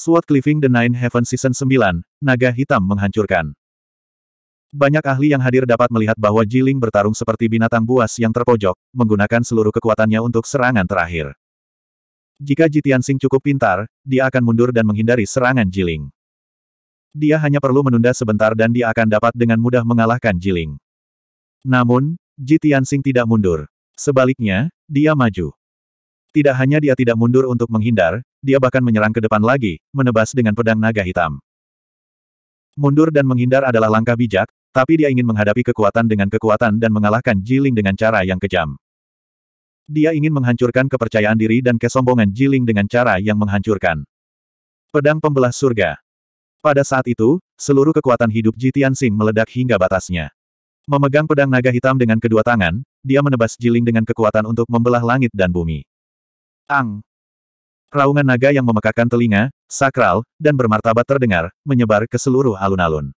Sword Cleaving The Nine Heaven Season 9, Naga Hitam Menghancurkan. Banyak ahli yang hadir dapat melihat bahwa Jiling bertarung seperti binatang buas yang terpojok, menggunakan seluruh kekuatannya untuk serangan terakhir. Jika Jitian Sing cukup pintar, dia akan mundur dan menghindari serangan Jiling. Dia hanya perlu menunda sebentar dan dia akan dapat dengan mudah mengalahkan Jiling. Namun, Jitian Sing tidak mundur. Sebaliknya, dia maju. Tidak hanya dia tidak mundur untuk menghindar, dia bahkan menyerang ke depan lagi, menebas dengan pedang naga hitam. Mundur dan menghindar adalah langkah bijak, tapi dia ingin menghadapi kekuatan dengan kekuatan dan mengalahkan Jiling dengan cara yang kejam. Dia ingin menghancurkan kepercayaan diri dan kesombongan Jiling dengan cara yang menghancurkan. Pedang Pembelah Surga Pada saat itu, seluruh kekuatan hidup Jitian Tianxing meledak hingga batasnya. Memegang pedang naga hitam dengan kedua tangan, dia menebas Jiling dengan kekuatan untuk membelah langit dan bumi. Ang! Raungan naga yang memekakan telinga, sakral, dan bermartabat terdengar, menyebar ke seluruh alun-alun.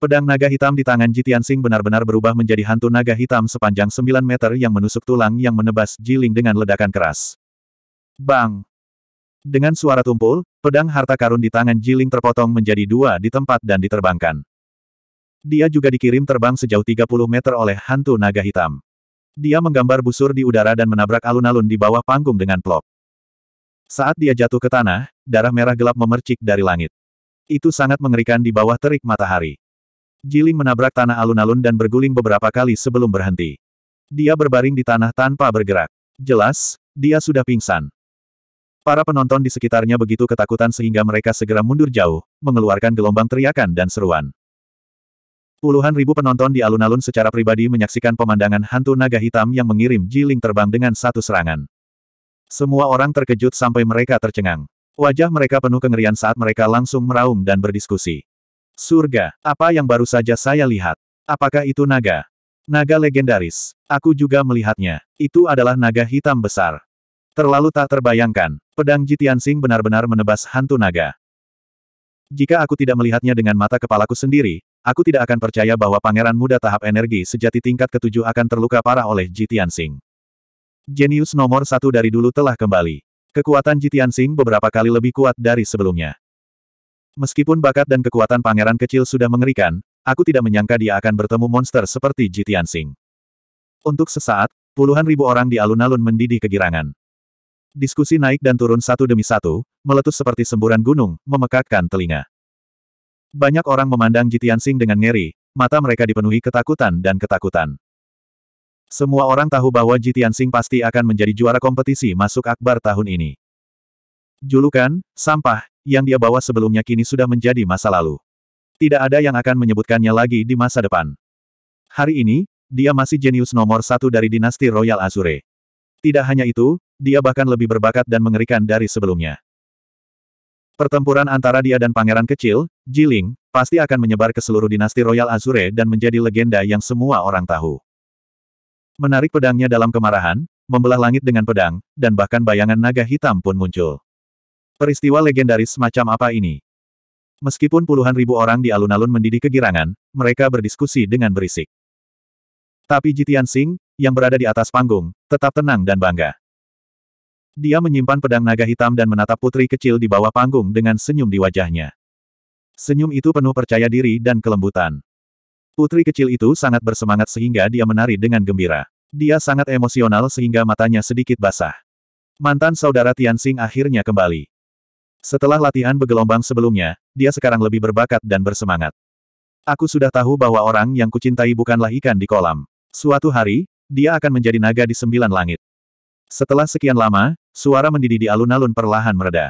Pedang naga hitam di tangan Jitian Sing benar-benar berubah menjadi hantu naga hitam sepanjang 9 meter yang menusuk tulang yang menebas Jiling dengan ledakan keras. Bang! Dengan suara tumpul, pedang harta karun di tangan Jiling terpotong menjadi dua di tempat dan diterbangkan. Dia juga dikirim terbang sejauh 30 meter oleh hantu naga hitam. Dia menggambar busur di udara dan menabrak alun-alun di bawah panggung dengan plop. Saat dia jatuh ke tanah, darah merah gelap memercik dari langit. Itu sangat mengerikan di bawah terik matahari. Jiling menabrak tanah alun-alun dan berguling beberapa kali sebelum berhenti. Dia berbaring di tanah tanpa bergerak. Jelas, dia sudah pingsan. Para penonton di sekitarnya begitu ketakutan sehingga mereka segera mundur jauh, mengeluarkan gelombang teriakan dan seruan. Puluhan ribu penonton di alun-alun secara pribadi menyaksikan pemandangan hantu naga hitam yang mengirim Jiling terbang dengan satu serangan. Semua orang terkejut sampai mereka tercengang. Wajah mereka penuh kengerian saat mereka langsung meraung dan berdiskusi. Surga, apa yang baru saja saya lihat? Apakah itu naga? Naga legendaris. Aku juga melihatnya. Itu adalah naga hitam besar. Terlalu tak terbayangkan, pedang Jitiansing benar-benar menebas hantu naga. Jika aku tidak melihatnya dengan mata kepalaku sendiri, aku tidak akan percaya bahwa pangeran muda tahap energi sejati tingkat ketujuh akan terluka parah oleh Jitiansing. Jenius nomor satu dari dulu telah kembali. Kekuatan Jitian Jitiansing beberapa kali lebih kuat dari sebelumnya. Meskipun bakat dan kekuatan pangeran kecil sudah mengerikan, aku tidak menyangka dia akan bertemu monster seperti Jitian Jitiansing. Untuk sesaat, puluhan ribu orang di alun-alun mendidih kegirangan. Diskusi naik dan turun satu demi satu, meletus seperti semburan gunung, memekakkan telinga. Banyak orang memandang Jitian Jitiansing dengan ngeri, mata mereka dipenuhi ketakutan dan ketakutan. Semua orang tahu bahwa Ji Tianxing pasti akan menjadi juara kompetisi masuk akbar tahun ini. Julukan, sampah, yang dia bawa sebelumnya kini sudah menjadi masa lalu. Tidak ada yang akan menyebutkannya lagi di masa depan. Hari ini, dia masih jenius nomor satu dari dinasti Royal Azure. Tidak hanya itu, dia bahkan lebih berbakat dan mengerikan dari sebelumnya. Pertempuran antara dia dan pangeran kecil, Jiling, pasti akan menyebar ke seluruh dinasti Royal Azure dan menjadi legenda yang semua orang tahu menarik pedangnya dalam kemarahan, membelah langit dengan pedang, dan bahkan bayangan naga hitam pun muncul. Peristiwa legendaris semacam apa ini? Meskipun puluhan ribu orang di alun-alun mendidih kegirangan, mereka berdiskusi dengan berisik. Tapi Jitian Singh, yang berada di atas panggung, tetap tenang dan bangga. Dia menyimpan pedang naga hitam dan menatap putri kecil di bawah panggung dengan senyum di wajahnya. Senyum itu penuh percaya diri dan kelembutan. Putri kecil itu sangat bersemangat sehingga dia menari dengan gembira. Dia sangat emosional sehingga matanya sedikit basah. Mantan saudara Tianxing akhirnya kembali. Setelah latihan bergelombang sebelumnya, dia sekarang lebih berbakat dan bersemangat. Aku sudah tahu bahwa orang yang kucintai bukanlah ikan di kolam. Suatu hari, dia akan menjadi naga di sembilan langit. Setelah sekian lama, suara mendidih di alun-alun perlahan mereda.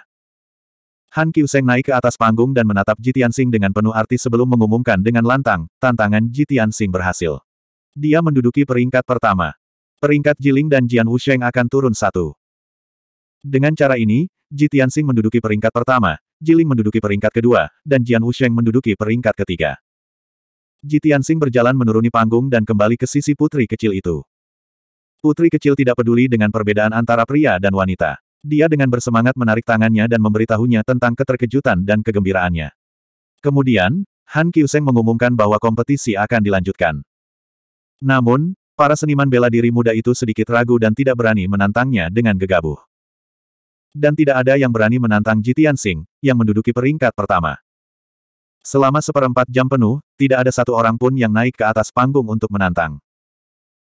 Han Qiuseng naik ke atas panggung dan menatap Jitiansing dengan penuh arti sebelum mengumumkan dengan lantang, tantangan Jitiansing berhasil. Dia menduduki peringkat pertama. Peringkat Jiling dan Jian Wusheng akan turun satu. Dengan cara ini, Jitiansing menduduki peringkat pertama, Jiling menduduki peringkat kedua, dan Jian Wusheng menduduki peringkat ketiga. Jitiansing berjalan menuruni panggung dan kembali ke sisi putri kecil itu. Putri kecil tidak peduli dengan perbedaan antara pria dan wanita. Dia dengan bersemangat menarik tangannya dan memberitahunya tentang keterkejutan dan kegembiraannya. Kemudian, Han Kyuseng mengumumkan bahwa kompetisi akan dilanjutkan. Namun, para seniman bela diri muda itu sedikit ragu dan tidak berani menantangnya dengan gegabah. Dan tidak ada yang berani menantang Jitian Singh, yang menduduki peringkat pertama. Selama seperempat jam penuh, tidak ada satu orang pun yang naik ke atas panggung untuk menantang.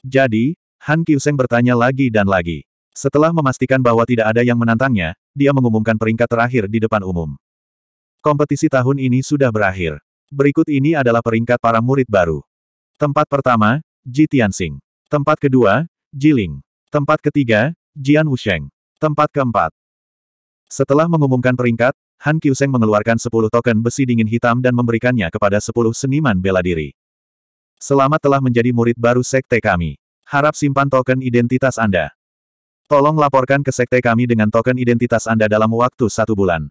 Jadi, Han Kyuseng bertanya lagi dan lagi. Setelah memastikan bahwa tidak ada yang menantangnya, dia mengumumkan peringkat terakhir di depan umum. Kompetisi tahun ini sudah berakhir. Berikut ini adalah peringkat para murid baru. Tempat pertama, Ji Tianxing. Tempat kedua, Ji Ling. Tempat ketiga, Jian Wusheng. Tempat keempat. Setelah mengumumkan peringkat, Han Qiuseng mengeluarkan 10 token besi dingin hitam dan memberikannya kepada 10 seniman bela diri. Selamat telah menjadi murid baru sekte kami. Harap simpan token identitas Anda. Tolong laporkan ke sekte kami dengan token identitas Anda dalam waktu satu bulan.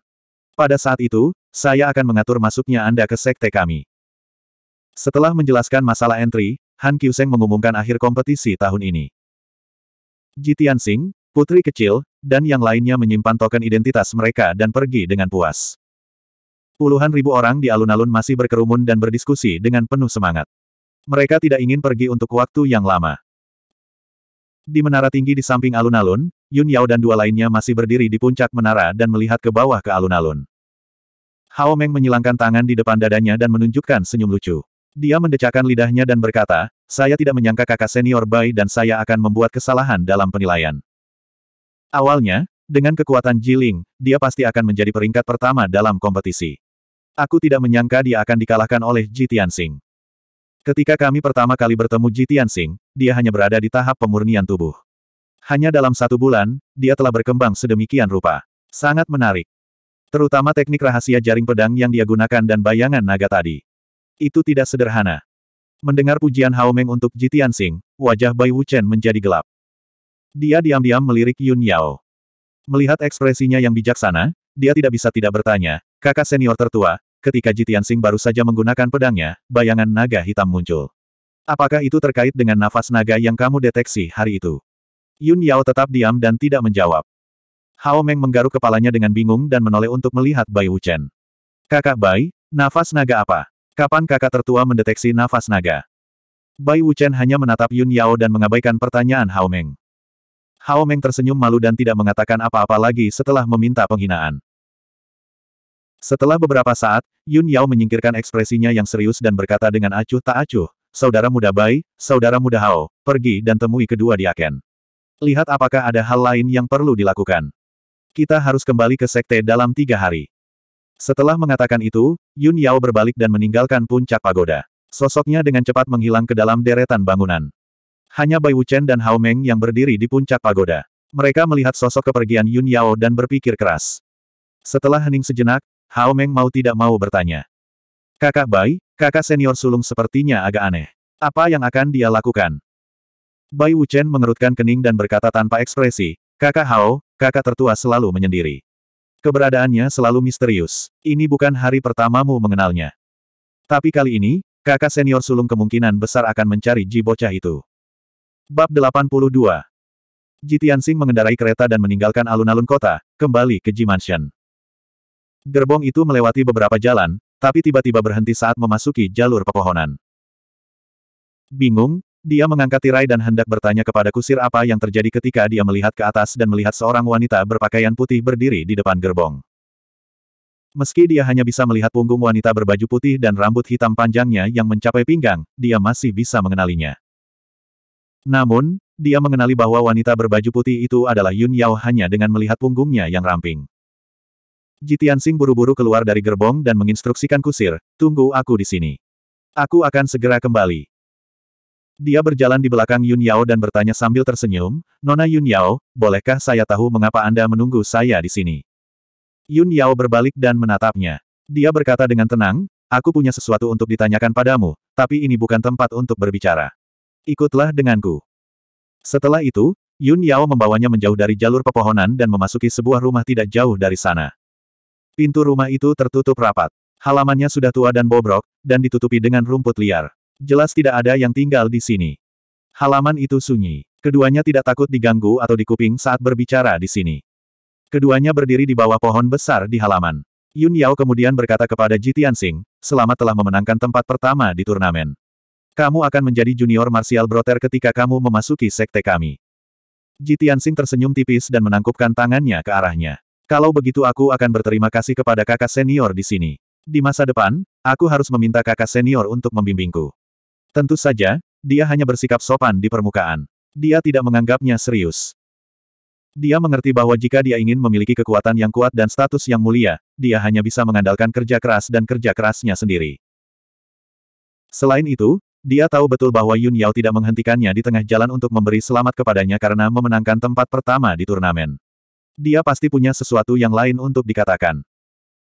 Pada saat itu, saya akan mengatur masuknya Anda ke sekte kami. Setelah menjelaskan masalah entry, Han Kyuseng mengumumkan akhir kompetisi tahun ini. Ji Tianxing, putri kecil, dan yang lainnya menyimpan token identitas mereka dan pergi dengan puas. Puluhan ribu orang di alun-alun masih berkerumun dan berdiskusi dengan penuh semangat. Mereka tidak ingin pergi untuk waktu yang lama. Di menara tinggi di samping alun-alun, Yun Yao dan dua lainnya masih berdiri di puncak menara dan melihat ke bawah ke alun-alun. Hao Meng menyilangkan tangan di depan dadanya dan menunjukkan senyum lucu. Dia mendecakkan lidahnya dan berkata, saya tidak menyangka kakak senior Bai dan saya akan membuat kesalahan dalam penilaian. Awalnya, dengan kekuatan Jiling, dia pasti akan menjadi peringkat pertama dalam kompetisi. Aku tidak menyangka dia akan dikalahkan oleh Ji Tianxing. Ketika kami pertama kali bertemu Ji Tianxing, dia hanya berada di tahap pemurnian tubuh. Hanya dalam satu bulan, dia telah berkembang sedemikian rupa. Sangat menarik. Terutama teknik rahasia jaring pedang yang dia gunakan dan bayangan naga tadi. Itu tidak sederhana. Mendengar pujian Hao Meng untuk Ji Tianxing, wajah Bai Wuchen menjadi gelap. Dia diam-diam melirik Yun Yao. Melihat ekspresinya yang bijaksana, dia tidak bisa tidak bertanya, kakak senior tertua, ketika Jitian Sing baru saja menggunakan pedangnya, bayangan naga hitam muncul. Apakah itu terkait dengan nafas naga yang kamu deteksi hari itu? Yun Yao tetap diam dan tidak menjawab. Hao Meng menggaruk kepalanya dengan bingung dan menoleh untuk melihat Bai Wuchen. Kakak Bai, nafas naga apa? Kapan kakak tertua mendeteksi nafas naga? Bai Wuchen hanya menatap Yun Yao dan mengabaikan pertanyaan Hao Meng. Hao Meng tersenyum malu dan tidak mengatakan apa-apa lagi setelah meminta penghinaan. Setelah beberapa saat, Yun Yao menyingkirkan ekspresinya yang serius dan berkata dengan acuh tak acuh, Saudara muda Bai, Saudara muda Hao, pergi dan temui kedua diaken. Lihat apakah ada hal lain yang perlu dilakukan. Kita harus kembali ke sekte dalam tiga hari. Setelah mengatakan itu, Yun Yao berbalik dan meninggalkan puncak pagoda. Sosoknya dengan cepat menghilang ke dalam deretan bangunan. Hanya Bai Wuchen dan Hao Meng yang berdiri di puncak pagoda. Mereka melihat sosok kepergian Yun Yao dan berpikir keras. Setelah hening sejenak, Hao Meng mau tidak mau bertanya. Kakak Bai, kakak senior sulung sepertinya agak aneh. Apa yang akan dia lakukan? Bai Wuchen mengerutkan kening dan berkata tanpa ekspresi, kakak Hao, kakak tertua selalu menyendiri. Keberadaannya selalu misterius. Ini bukan hari pertamamu mengenalnya. Tapi kali ini, kakak senior sulung kemungkinan besar akan mencari Ji bocah itu. Bab 82 Ji Tianxing mengendarai kereta dan meninggalkan alun-alun kota, kembali ke Ji Mansion. Gerbong itu melewati beberapa jalan, tapi tiba-tiba berhenti saat memasuki jalur pepohonan. Bingung, dia mengangkat tirai dan hendak bertanya kepada kusir apa yang terjadi ketika dia melihat ke atas dan melihat seorang wanita berpakaian putih berdiri di depan gerbong. Meski dia hanya bisa melihat punggung wanita berbaju putih dan rambut hitam panjangnya yang mencapai pinggang, dia masih bisa mengenalinya. Namun, dia mengenali bahwa wanita berbaju putih itu adalah Yun Yao hanya dengan melihat punggungnya yang ramping. Jitian sing buru-buru keluar dari gerbong dan menginstruksikan kusir, tunggu aku di sini. Aku akan segera kembali. Dia berjalan di belakang Yun Yao dan bertanya sambil tersenyum, Nona Yun Yao, bolehkah saya tahu mengapa Anda menunggu saya di sini? Yun Yao berbalik dan menatapnya. Dia berkata dengan tenang, aku punya sesuatu untuk ditanyakan padamu, tapi ini bukan tempat untuk berbicara. Ikutlah denganku. Setelah itu, Yun Yao membawanya menjauh dari jalur pepohonan dan memasuki sebuah rumah tidak jauh dari sana. Pintu rumah itu tertutup rapat. Halamannya sudah tua dan bobrok, dan ditutupi dengan rumput liar. Jelas tidak ada yang tinggal di sini. Halaman itu sunyi. Keduanya tidak takut diganggu atau dikuping saat berbicara di sini. Keduanya berdiri di bawah pohon besar di halaman. Yun Yao kemudian berkata kepada Ji Tianxing, selamat telah memenangkan tempat pertama di turnamen. Kamu akan menjadi junior martial broter ketika kamu memasuki sekte kami. Ji Tianxing tersenyum tipis dan menangkupkan tangannya ke arahnya. Kalau begitu aku akan berterima kasih kepada kakak senior di sini. Di masa depan, aku harus meminta kakak senior untuk membimbingku. Tentu saja, dia hanya bersikap sopan di permukaan. Dia tidak menganggapnya serius. Dia mengerti bahwa jika dia ingin memiliki kekuatan yang kuat dan status yang mulia, dia hanya bisa mengandalkan kerja keras dan kerja kerasnya sendiri. Selain itu, dia tahu betul bahwa Yun Yao tidak menghentikannya di tengah jalan untuk memberi selamat kepadanya karena memenangkan tempat pertama di turnamen. Dia pasti punya sesuatu yang lain untuk dikatakan.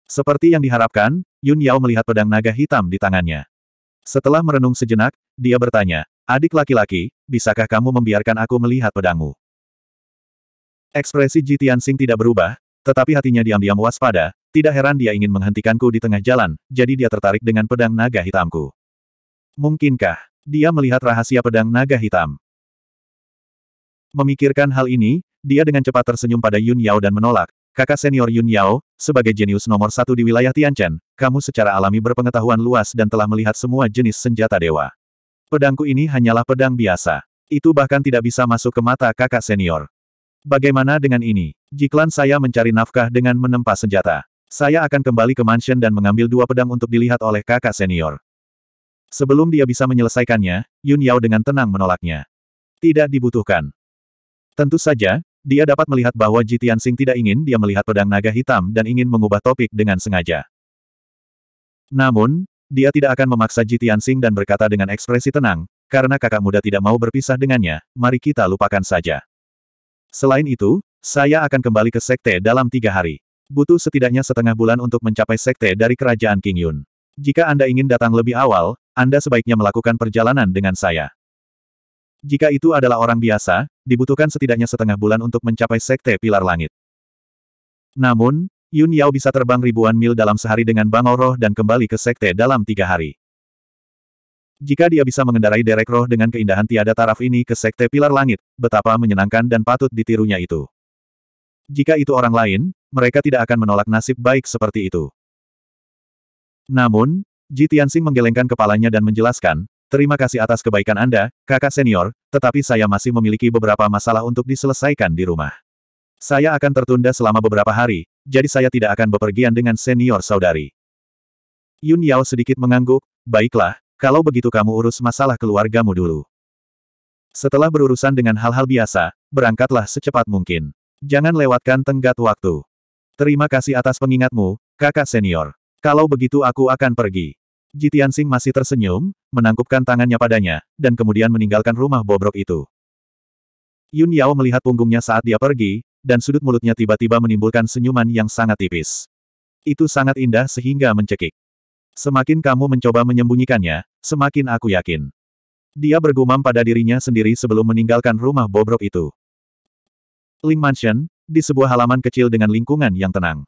Seperti yang diharapkan, Yun Yao melihat pedang naga hitam di tangannya. Setelah merenung sejenak, dia bertanya, Adik laki-laki, bisakah kamu membiarkan aku melihat pedangmu? Ekspresi Ji Tianxing tidak berubah, tetapi hatinya diam-diam waspada, tidak heran dia ingin menghentikanku di tengah jalan, jadi dia tertarik dengan pedang naga hitamku. Mungkinkah, dia melihat rahasia pedang naga hitam? Memikirkan hal ini, dia dengan cepat tersenyum pada Yun Yao dan menolak. Kakak senior Yun Yao, sebagai jenius nomor satu di wilayah Tianchen, kamu secara alami berpengetahuan luas dan telah melihat semua jenis senjata dewa. Pedangku ini hanyalah pedang biasa. Itu bahkan tidak bisa masuk ke mata kakak senior. Bagaimana dengan ini? Jiklan saya mencari nafkah dengan menempa senjata. Saya akan kembali ke mansion dan mengambil dua pedang untuk dilihat oleh kakak senior. Sebelum dia bisa menyelesaikannya, Yun Yao dengan tenang menolaknya. Tidak dibutuhkan. Tentu saja, dia dapat melihat bahwa Jitian Sing tidak ingin dia melihat pedang naga hitam dan ingin mengubah topik dengan sengaja. Namun, dia tidak akan memaksa Jitian Sing dan berkata dengan ekspresi tenang, karena kakak muda tidak mau berpisah dengannya, mari kita lupakan saja. Selain itu, saya akan kembali ke sekte dalam tiga hari. Butuh setidaknya setengah bulan untuk mencapai sekte dari kerajaan King Yun. Jika Anda ingin datang lebih awal, Anda sebaiknya melakukan perjalanan dengan saya. Jika itu adalah orang biasa, dibutuhkan setidaknya setengah bulan untuk mencapai Sekte Pilar Langit. Namun, Yun Yao bisa terbang ribuan mil dalam sehari dengan bangau roh dan kembali ke sekte dalam tiga hari. Jika dia bisa mengendarai derek roh dengan keindahan tiada taraf ini ke sekte pilar langit, betapa menyenangkan dan patut ditirunya itu. Jika itu orang lain, mereka tidak akan menolak nasib baik seperti itu. Namun, Ji Tianxing menggelengkan kepalanya dan menjelaskan, Terima kasih atas kebaikan Anda, kakak senior, tetapi saya masih memiliki beberapa masalah untuk diselesaikan di rumah. Saya akan tertunda selama beberapa hari, jadi saya tidak akan bepergian dengan senior saudari. Yun Yao sedikit mengangguk, baiklah, kalau begitu kamu urus masalah keluargamu dulu. Setelah berurusan dengan hal-hal biasa, berangkatlah secepat mungkin. Jangan lewatkan tenggat waktu. Terima kasih atas pengingatmu, kakak senior. Kalau begitu aku akan pergi. Jitian Tianxing masih tersenyum, menangkupkan tangannya padanya, dan kemudian meninggalkan rumah bobrok itu. Yun Yao melihat punggungnya saat dia pergi, dan sudut mulutnya tiba-tiba menimbulkan senyuman yang sangat tipis. Itu sangat indah sehingga mencekik. Semakin kamu mencoba menyembunyikannya, semakin aku yakin. Dia bergumam pada dirinya sendiri sebelum meninggalkan rumah bobrok itu. Ling Mansion, di sebuah halaman kecil dengan lingkungan yang tenang.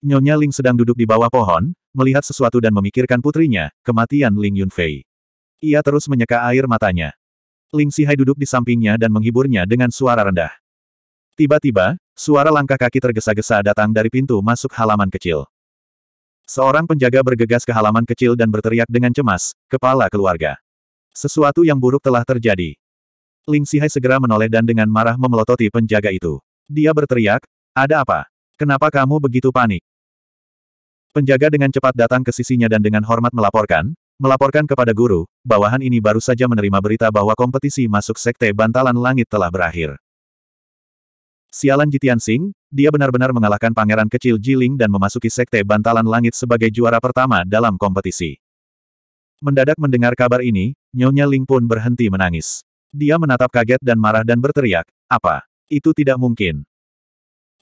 Nyonya Ling sedang duduk di bawah pohon, melihat sesuatu dan memikirkan putrinya, kematian Ling Yunfei. Ia terus menyeka air matanya. Ling Sihai duduk di sampingnya dan menghiburnya dengan suara rendah. Tiba-tiba, suara langkah kaki tergesa-gesa datang dari pintu masuk halaman kecil. Seorang penjaga bergegas ke halaman kecil dan berteriak dengan cemas, kepala keluarga. Sesuatu yang buruk telah terjadi. Ling Sihai segera menoleh dan dengan marah memelototi penjaga itu. Dia berteriak, ada apa? Kenapa kamu begitu panik? Penjaga dengan cepat datang ke sisinya dan dengan hormat melaporkan, melaporkan kepada guru, bawahan ini baru saja menerima berita bahwa kompetisi masuk sekte bantalan langit telah berakhir. Sialan Jitian Sing, dia benar-benar mengalahkan pangeran kecil Jiling dan memasuki sekte bantalan langit sebagai juara pertama dalam kompetisi. Mendadak mendengar kabar ini, Nyonya Ling pun berhenti menangis. Dia menatap kaget dan marah dan berteriak, apa? Itu tidak mungkin.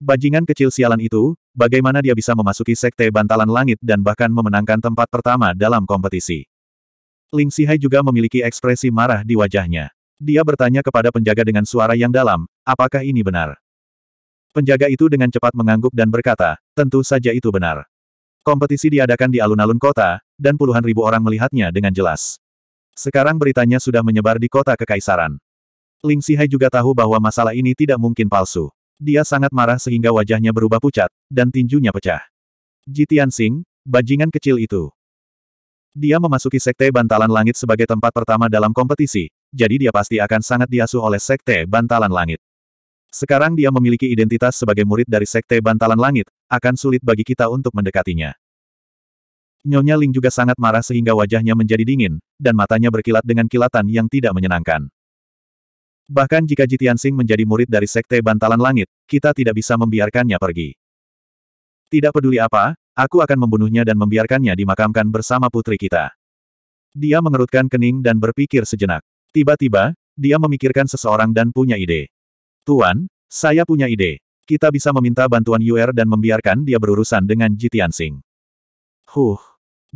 Bajingan kecil sialan itu, bagaimana dia bisa memasuki sekte bantalan langit dan bahkan memenangkan tempat pertama dalam kompetisi. Ling Sihai juga memiliki ekspresi marah di wajahnya. Dia bertanya kepada penjaga dengan suara yang dalam, apakah ini benar? Penjaga itu dengan cepat mengangguk dan berkata, tentu saja itu benar. Kompetisi diadakan di alun-alun kota, dan puluhan ribu orang melihatnya dengan jelas. Sekarang beritanya sudah menyebar di kota kekaisaran. Ling Sihai juga tahu bahwa masalah ini tidak mungkin palsu. Dia sangat marah sehingga wajahnya berubah pucat, dan tinjunya pecah. Jitian Sing, bajingan kecil itu. Dia memasuki Sekte Bantalan Langit sebagai tempat pertama dalam kompetisi, jadi dia pasti akan sangat diasuh oleh Sekte Bantalan Langit. Sekarang dia memiliki identitas sebagai murid dari Sekte Bantalan Langit, akan sulit bagi kita untuk mendekatinya. Nyonya Ling juga sangat marah sehingga wajahnya menjadi dingin, dan matanya berkilat dengan kilatan yang tidak menyenangkan. Bahkan jika Jitian Sing menjadi murid dari Sekte Bantalan Langit, kita tidak bisa membiarkannya pergi. Tidak peduli apa, aku akan membunuhnya dan membiarkannya dimakamkan bersama putri kita. Dia mengerutkan kening dan berpikir sejenak. Tiba-tiba, dia memikirkan seseorang dan punya ide. Tuan, saya punya ide. Kita bisa meminta bantuan Yuer dan membiarkan dia berurusan dengan Jitian Sing. Huh.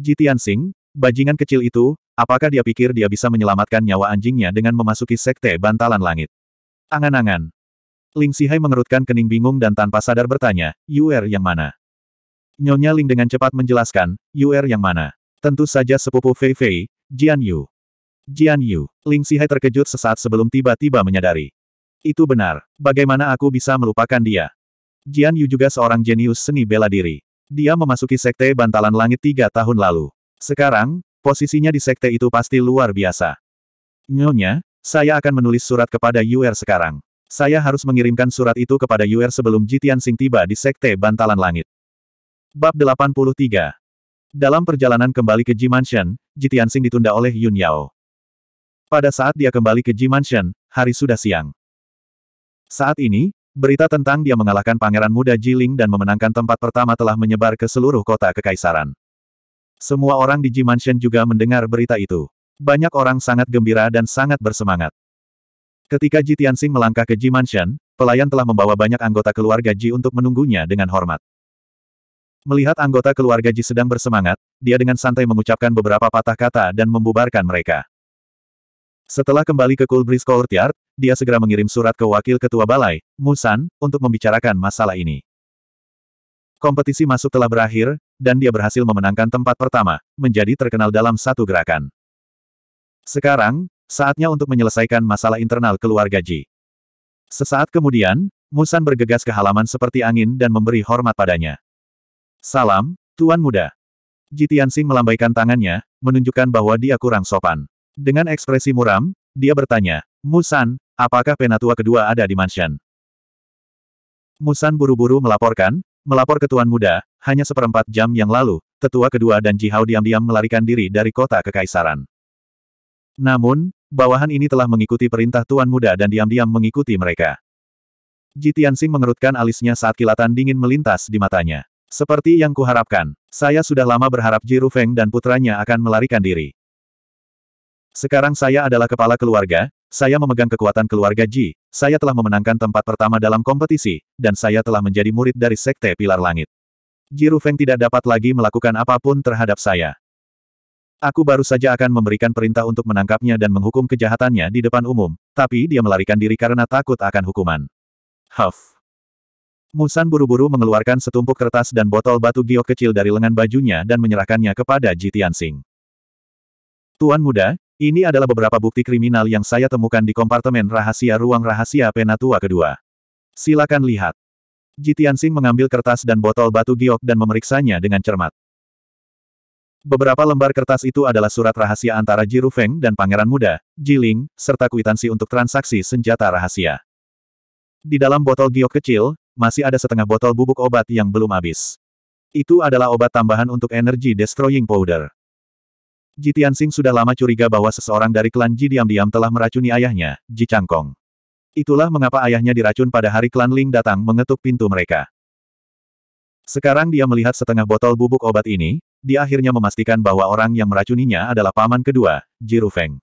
Jitian Sing, bajingan kecil itu, Apakah dia pikir dia bisa menyelamatkan nyawa anjingnya dengan memasuki sekte bantalan langit? Angan-angan. Ling Sihai mengerutkan kening bingung dan tanpa sadar bertanya, Yuer yang mana? Nyonya Ling dengan cepat menjelaskan, Yuer yang mana? Tentu saja sepupu Fei Fei, Jian Yu. Jian Yu, Ling Sihai terkejut sesaat sebelum tiba-tiba menyadari. Itu benar, bagaimana aku bisa melupakan dia? Jian Yu juga seorang jenius seni bela diri. Dia memasuki sekte bantalan langit tiga tahun lalu. Sekarang, Posisinya di sekte itu pasti luar biasa. Nyonya, saya akan menulis surat kepada Yuer sekarang. Saya harus mengirimkan surat itu kepada Yuer sebelum Jitian Sing tiba di sekte Bantalan Langit. Bab 83 Dalam perjalanan kembali ke Ji Mansion, Jitian Sing ditunda oleh Yun Yao. Pada saat dia kembali ke Ji Mansion, hari sudah siang. Saat ini, berita tentang dia mengalahkan pangeran muda Jiling dan memenangkan tempat pertama telah menyebar ke seluruh kota kekaisaran. Semua orang di G-Mansion juga mendengar berita itu. Banyak orang sangat gembira dan sangat bersemangat. Ketika Ji Tianxing melangkah ke G-Mansion, pelayan telah membawa banyak anggota keluarga Ji untuk menunggunya dengan hormat. Melihat anggota keluarga Ji sedang bersemangat, dia dengan santai mengucapkan beberapa patah kata dan membubarkan mereka. Setelah kembali ke Kulbris Courtyard, dia segera mengirim surat ke Wakil Ketua Balai, Musan, untuk membicarakan masalah ini. Kompetisi masuk telah berakhir, dan dia berhasil memenangkan tempat pertama, menjadi terkenal dalam satu gerakan. Sekarang, saatnya untuk menyelesaikan masalah internal keluarga Ji. Sesaat kemudian, Musan bergegas ke halaman seperti angin dan memberi hormat padanya. Salam, Tuan Muda. Ji Tianxing melambaikan tangannya, menunjukkan bahwa dia kurang sopan. Dengan ekspresi muram, dia bertanya, Musan, apakah penatua kedua ada di mansion? Musan buru-buru melaporkan, Melapor ke Tuan Muda, hanya seperempat jam yang lalu, tetua kedua dan Jihao diam-diam melarikan diri dari kota kekaisaran. Namun, bawahan ini telah mengikuti perintah Tuan Muda dan diam-diam mengikuti mereka. Ji Tianxing mengerutkan alisnya saat kilatan dingin melintas di matanya. Seperti yang kuharapkan, saya sudah lama berharap Ji Feng dan putranya akan melarikan diri. Sekarang saya adalah kepala keluarga, saya memegang kekuatan keluarga Ji, saya telah memenangkan tempat pertama dalam kompetisi, dan saya telah menjadi murid dari Sekte Pilar Langit. Ji Rufeng tidak dapat lagi melakukan apapun terhadap saya. Aku baru saja akan memberikan perintah untuk menangkapnya dan menghukum kejahatannya di depan umum, tapi dia melarikan diri karena takut akan hukuman. Huff. Musan buru-buru mengeluarkan setumpuk kertas dan botol batu giok kecil dari lengan bajunya dan menyerahkannya kepada Ji Tianxing. Tuan muda, ini adalah beberapa bukti kriminal yang saya temukan di kompartemen rahasia ruang rahasia Penatua kedua. Silakan lihat. Jitiansing mengambil kertas dan botol batu giok dan memeriksanya dengan cermat. Beberapa lembar kertas itu adalah surat rahasia antara Jiru Feng dan Pangeran Muda, Jiling, serta kuitansi untuk transaksi senjata rahasia. Di dalam botol giok kecil, masih ada setengah botol bubuk obat yang belum habis. Itu adalah obat tambahan untuk energi destroying powder. Ji Tianxing sudah lama curiga bahwa seseorang dari klan Ji diam-diam telah meracuni ayahnya, Ji Changkong. Itulah mengapa ayahnya diracun pada hari klan Ling datang mengetuk pintu mereka. Sekarang dia melihat setengah botol bubuk obat ini, dia akhirnya memastikan bahwa orang yang meracuninya adalah paman kedua, Jiru Feng.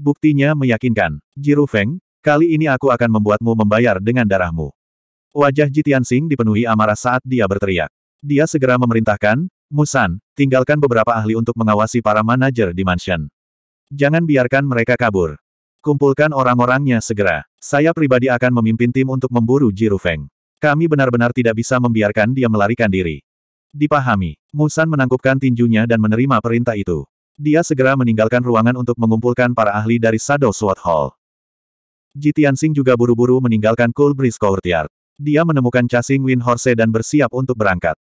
Buktinya meyakinkan, Ji Rufeng, kali ini aku akan membuatmu membayar dengan darahmu. Wajah Ji Tianxing dipenuhi amarah saat dia berteriak. Dia segera memerintahkan, Musan, tinggalkan beberapa ahli untuk mengawasi para manajer di mansion. Jangan biarkan mereka kabur. Kumpulkan orang-orangnya segera. Saya pribadi akan memimpin tim untuk memburu Jiru Feng. Kami benar-benar tidak bisa membiarkan dia melarikan diri. Dipahami, Musan menangkupkan tinjunya dan menerima perintah itu. Dia segera meninggalkan ruangan untuk mengumpulkan para ahli dari Shadow Sword Hall. Tianxing juga buru-buru meninggalkan Cool Breeze Courtyard. Dia menemukan Chasing Wind Horse dan bersiap untuk berangkat.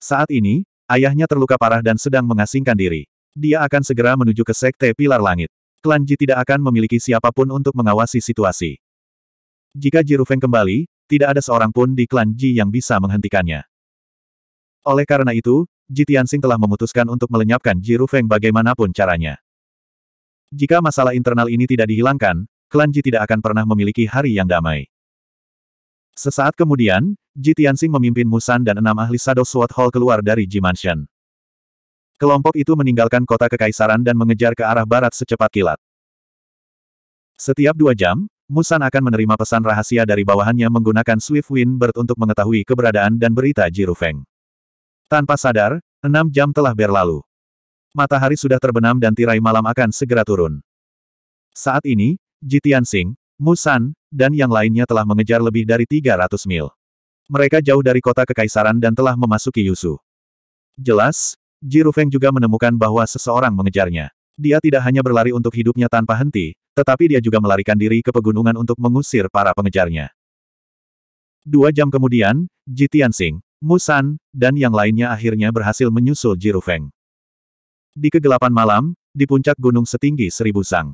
Saat ini, Ayahnya terluka parah dan sedang mengasingkan diri. Dia akan segera menuju ke Sekte Pilar Langit. Klan Ji tidak akan memiliki siapapun untuk mengawasi situasi. Jika Jirufeng kembali, tidak ada seorang pun di klan Ji yang bisa menghentikannya. Oleh karena itu, Ji Tianxing telah memutuskan untuk melenyapkan Jirufeng bagaimanapun caranya. Jika masalah internal ini tidak dihilangkan, klan Ji tidak akan pernah memiliki hari yang damai. Sesaat kemudian, Ji Tianxing memimpin Musan dan enam ahli Sado Sword Hall keluar dari Ji Mansion. Kelompok itu meninggalkan kota kekaisaran dan mengejar ke arah barat secepat kilat. Setiap dua jam, Musan akan menerima pesan rahasia dari bawahannya menggunakan Swift Bird untuk mengetahui keberadaan dan berita Ji Rufeng. Tanpa sadar, enam jam telah berlalu. Matahari sudah terbenam dan tirai malam akan segera turun. Saat ini, Ji Tianxing, Musan, dan yang lainnya telah mengejar lebih dari 300 mil. Mereka jauh dari kota kekaisaran dan telah memasuki Yusu. Jelas, Ji Feng juga menemukan bahwa seseorang mengejarnya. Dia tidak hanya berlari untuk hidupnya tanpa henti, tetapi dia juga melarikan diri ke pegunungan untuk mengusir para pengejarnya. Dua jam kemudian, Ji Tianxing, Musan, dan yang lainnya akhirnya berhasil menyusul Ji Feng. Di kegelapan malam, di puncak gunung setinggi seribu sang.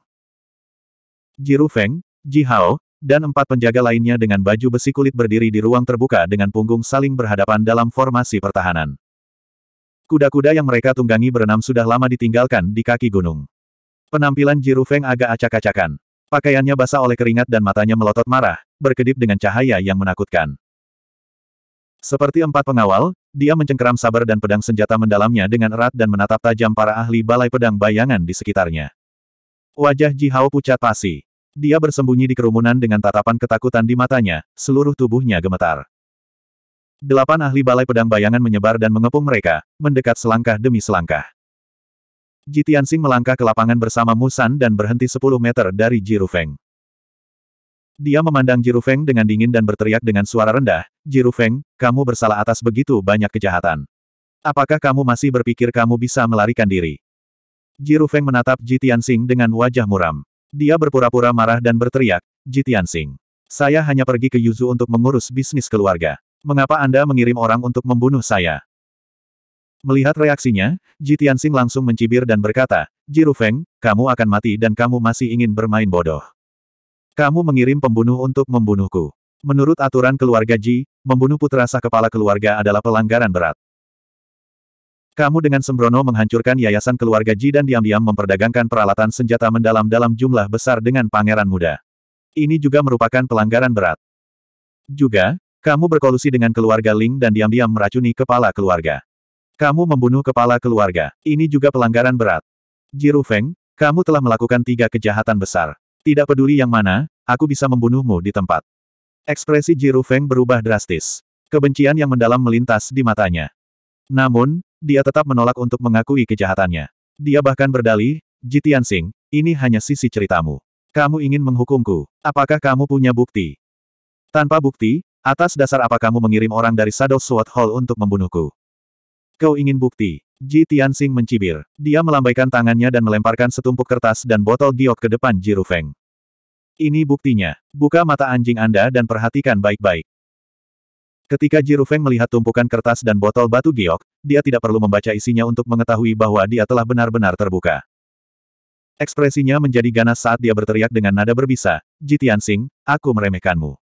Ji Feng, Ji Hao, dan empat penjaga lainnya dengan baju besi kulit berdiri di ruang terbuka dengan punggung saling berhadapan dalam formasi pertahanan. Kuda-kuda yang mereka tunggangi berenam sudah lama ditinggalkan di kaki gunung. Penampilan Jiru Feng agak acak-acakan. Pakaiannya basah oleh keringat dan matanya melotot marah, berkedip dengan cahaya yang menakutkan. Seperti empat pengawal, dia mencengkeram sabar dan pedang senjata mendalamnya dengan erat dan menatap tajam para ahli balai pedang bayangan di sekitarnya. Wajah Ji Hao pucat pasi. Dia bersembunyi di kerumunan dengan tatapan ketakutan di matanya, seluruh tubuhnya gemetar. Delapan ahli balai pedang bayangan menyebar dan mengepung mereka, mendekat selangkah demi selangkah. Jitiansing melangkah ke lapangan bersama Musan dan berhenti 10 meter dari Ji Rufeng. Dia memandang Ji Rufeng dengan dingin dan berteriak dengan suara rendah, Ji Rufeng, kamu bersalah atas begitu banyak kejahatan. Apakah kamu masih berpikir kamu bisa melarikan diri? Ji Rufeng menatap Jitiansing dengan wajah muram. Dia berpura-pura marah dan berteriak, Jitian Saya hanya pergi ke Yuzu untuk mengurus bisnis keluarga. Mengapa Anda mengirim orang untuk membunuh saya? Melihat reaksinya, Jitian langsung mencibir dan berkata, Jiru Feng, kamu akan mati dan kamu masih ingin bermain bodoh. Kamu mengirim pembunuh untuk membunuhku. Menurut aturan keluarga Ji, membunuh putra sah kepala keluarga adalah pelanggaran berat. Kamu dengan sembrono menghancurkan yayasan keluarga Ji dan diam-diam memperdagangkan peralatan senjata mendalam dalam jumlah besar dengan pangeran muda. Ini juga merupakan pelanggaran berat. Juga, kamu berkolusi dengan keluarga Ling dan diam-diam meracuni kepala keluarga. Kamu membunuh kepala keluarga. Ini juga pelanggaran berat. Jiru Feng, kamu telah melakukan tiga kejahatan besar. Tidak peduli yang mana, aku bisa membunuhmu di tempat. Ekspresi Jiru Feng berubah drastis. Kebencian yang mendalam melintas di matanya. Namun, dia tetap menolak untuk mengakui kejahatannya. Dia bahkan berdalih, Jitian Sing, ini hanya sisi ceritamu. Kamu ingin menghukumku, apakah kamu punya bukti? Tanpa bukti, atas dasar apa kamu mengirim orang dari Shadow Sword Hall untuk membunuhku? Kau ingin bukti? Ji Tianxing mencibir. Dia melambaikan tangannya dan melemparkan setumpuk kertas dan botol giok ke depan Jiru Feng. Ini buktinya. Buka mata anjing Anda dan perhatikan baik-baik. Ketika Jiru Feng melihat tumpukan kertas dan botol batu giok, dia tidak perlu membaca isinya untuk mengetahui bahwa dia telah benar-benar terbuka. Ekspresinya menjadi ganas saat dia berteriak dengan nada berbisa, Sing, aku meremehkanmu.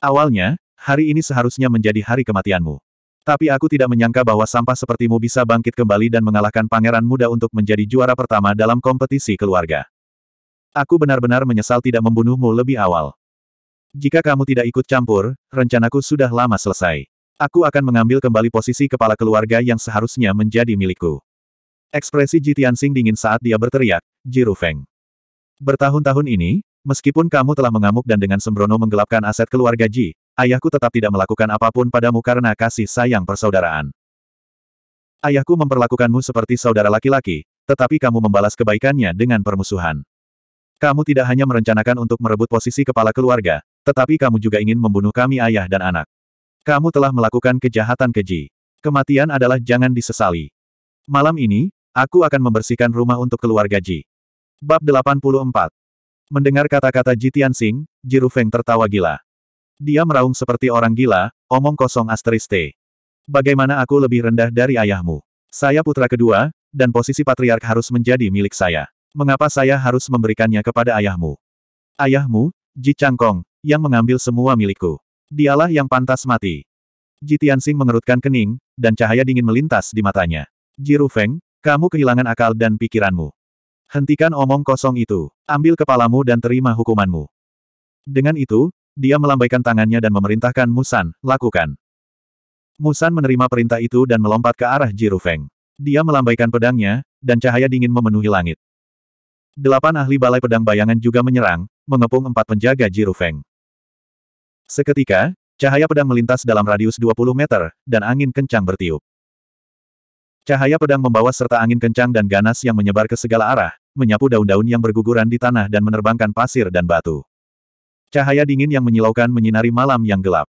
Awalnya, hari ini seharusnya menjadi hari kematianmu. Tapi aku tidak menyangka bahwa sampah sepertimu bisa bangkit kembali dan mengalahkan pangeran muda untuk menjadi juara pertama dalam kompetisi keluarga. Aku benar-benar menyesal tidak membunuhmu lebih awal. Jika kamu tidak ikut campur, rencanaku sudah lama selesai. Aku akan mengambil kembali posisi kepala keluarga yang seharusnya menjadi milikku. Ekspresi Ji Tianxing dingin saat dia berteriak, Jiru Feng. Bertahun-tahun ini, meskipun kamu telah mengamuk dan dengan sembrono menggelapkan aset keluarga Ji, ayahku tetap tidak melakukan apapun padamu karena kasih sayang persaudaraan. Ayahku memperlakukanmu seperti saudara laki-laki, tetapi kamu membalas kebaikannya dengan permusuhan. Kamu tidak hanya merencanakan untuk merebut posisi kepala keluarga, tetapi kamu juga ingin membunuh kami ayah dan anak. Kamu telah melakukan kejahatan keji. Kematian adalah jangan disesali. Malam ini, aku akan membersihkan rumah untuk keluarga Ji. Bab 84 Mendengar kata-kata Ji Tianxing, Jiru Feng tertawa gila. Dia meraung seperti orang gila, omong kosong asteriste. Bagaimana aku lebih rendah dari ayahmu? Saya putra kedua, dan posisi patriark harus menjadi milik saya. Mengapa saya harus memberikannya kepada ayahmu? Ayahmu, Ji Changkong, yang mengambil semua milikku. Dialah yang pantas mati. Ji Tianxing mengerutkan kening, dan cahaya dingin melintas di matanya. Ji Rufeng, kamu kehilangan akal dan pikiranmu. Hentikan omong kosong itu. Ambil kepalamu dan terima hukumanmu. Dengan itu, dia melambaikan tangannya dan memerintahkan Musan, lakukan. Musan menerima perintah itu dan melompat ke arah Ji Rufeng. Dia melambaikan pedangnya, dan cahaya dingin memenuhi langit. Delapan ahli balai pedang bayangan juga menyerang, mengepung empat penjaga Jiru Feng. Seketika, cahaya pedang melintas dalam radius 20 meter, dan angin kencang bertiup. Cahaya pedang membawa serta angin kencang dan ganas yang menyebar ke segala arah, menyapu daun-daun yang berguguran di tanah dan menerbangkan pasir dan batu. Cahaya dingin yang menyilaukan menyinari malam yang gelap.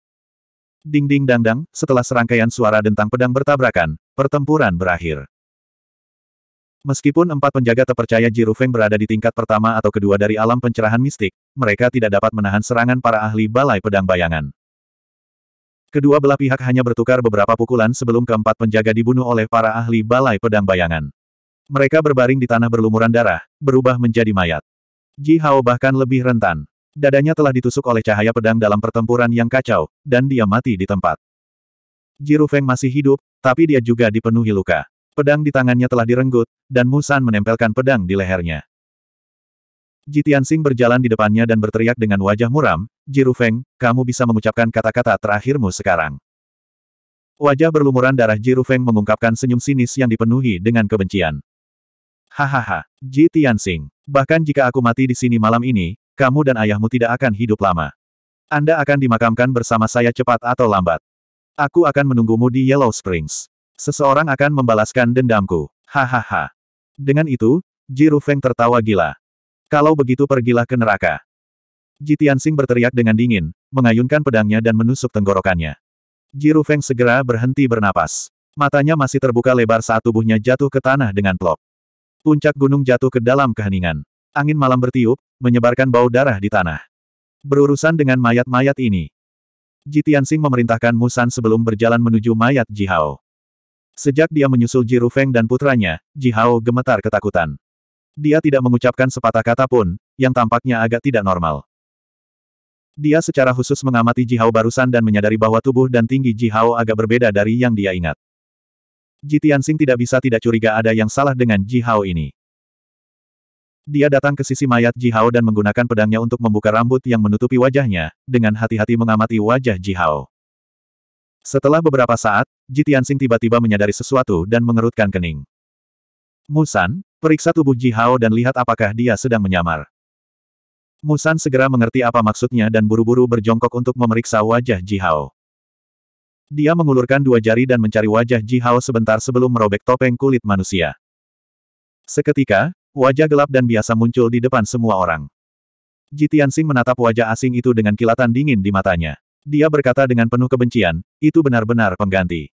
Ding ding dang dang, setelah serangkaian suara dentang pedang bertabrakan, pertempuran berakhir. Meskipun empat penjaga terpercaya Feng berada di tingkat pertama atau kedua dari alam pencerahan mistik, mereka tidak dapat menahan serangan para ahli balai pedang bayangan. Kedua belah pihak hanya bertukar beberapa pukulan sebelum keempat penjaga dibunuh oleh para ahli balai pedang bayangan. Mereka berbaring di tanah berlumuran darah, berubah menjadi mayat. Ji Hao bahkan lebih rentan. Dadanya telah ditusuk oleh cahaya pedang dalam pertempuran yang kacau, dan dia mati di tempat. Feng masih hidup, tapi dia juga dipenuhi luka. Pedang di tangannya telah direnggut, dan Musan menempelkan pedang di lehernya. Jitian Sing berjalan di depannya dan berteriak dengan wajah muram, Jiru Feng, kamu bisa mengucapkan kata-kata terakhirmu sekarang. Wajah berlumuran darah Jiru Feng mengungkapkan senyum sinis yang dipenuhi dengan kebencian. Hahaha, Jitian Sing, bahkan jika aku mati di sini malam ini, kamu dan ayahmu tidak akan hidup lama. Anda akan dimakamkan bersama saya cepat atau lambat. Aku akan menunggumu di Yellow Springs. Seseorang akan membalaskan dendamku. Hahaha. Dengan itu, Ji Rufeng tertawa gila. Kalau begitu pergilah ke neraka. Jitiansing berteriak dengan dingin, mengayunkan pedangnya dan menusuk tenggorokannya. Ji Rufeng segera berhenti bernapas. Matanya masih terbuka lebar saat tubuhnya jatuh ke tanah dengan plop. Puncak gunung jatuh ke dalam keheningan. Angin malam bertiup, menyebarkan bau darah di tanah. Berurusan dengan mayat-mayat ini. Jitiansing memerintahkan Musan sebelum berjalan menuju mayat Jihao. Sejak dia menyusul Jiru Feng dan putranya, Ji Hao gemetar ketakutan. Dia tidak mengucapkan sepatah kata pun, yang tampaknya agak tidak normal. Dia secara khusus mengamati Ji Hao barusan dan menyadari bahwa tubuh dan tinggi Ji Hao agak berbeda dari yang dia ingat. Ji Tianxing tidak bisa tidak curiga ada yang salah dengan Ji Hao ini. Dia datang ke sisi mayat Ji Hao dan menggunakan pedangnya untuk membuka rambut yang menutupi wajahnya, dengan hati-hati mengamati wajah Ji Hao. Setelah beberapa saat, Ji Tianxing tiba-tiba menyadari sesuatu dan mengerutkan kening. Musan, periksa tubuh Ji Hao dan lihat apakah dia sedang menyamar. Musan segera mengerti apa maksudnya dan buru-buru berjongkok untuk memeriksa wajah Ji Hao. Dia mengulurkan dua jari dan mencari wajah Ji Hao sebentar sebelum merobek topeng kulit manusia. Seketika, wajah gelap dan biasa muncul di depan semua orang. Ji Tianxing menatap wajah asing itu dengan kilatan dingin di matanya. Dia berkata dengan penuh kebencian, itu benar-benar pengganti.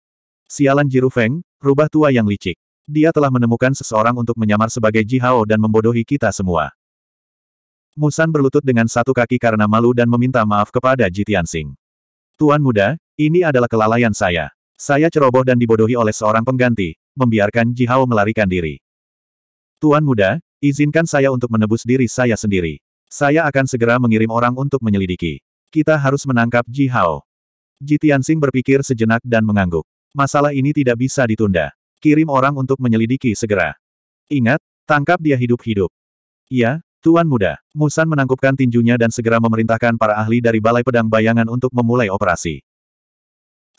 Sialan Jiru Feng, rubah tua yang licik. Dia telah menemukan seseorang untuk menyamar sebagai Ji Hao dan membodohi kita semua. Musan berlutut dengan satu kaki karena malu dan meminta maaf kepada Ji Tianxing. Tuan muda, ini adalah kelalaian saya. Saya ceroboh dan dibodohi oleh seorang pengganti, membiarkan Ji Hao melarikan diri. Tuan muda, izinkan saya untuk menebus diri saya sendiri. Saya akan segera mengirim orang untuk menyelidiki. Kita harus menangkap Ji Hao. Ji Tianxing berpikir sejenak dan mengangguk. Masalah ini tidak bisa ditunda. Kirim orang untuk menyelidiki segera. Ingat, tangkap dia hidup-hidup. Iya, Tuan Muda. Musan menangkupkan tinjunya dan segera memerintahkan para ahli dari Balai Pedang Bayangan untuk memulai operasi.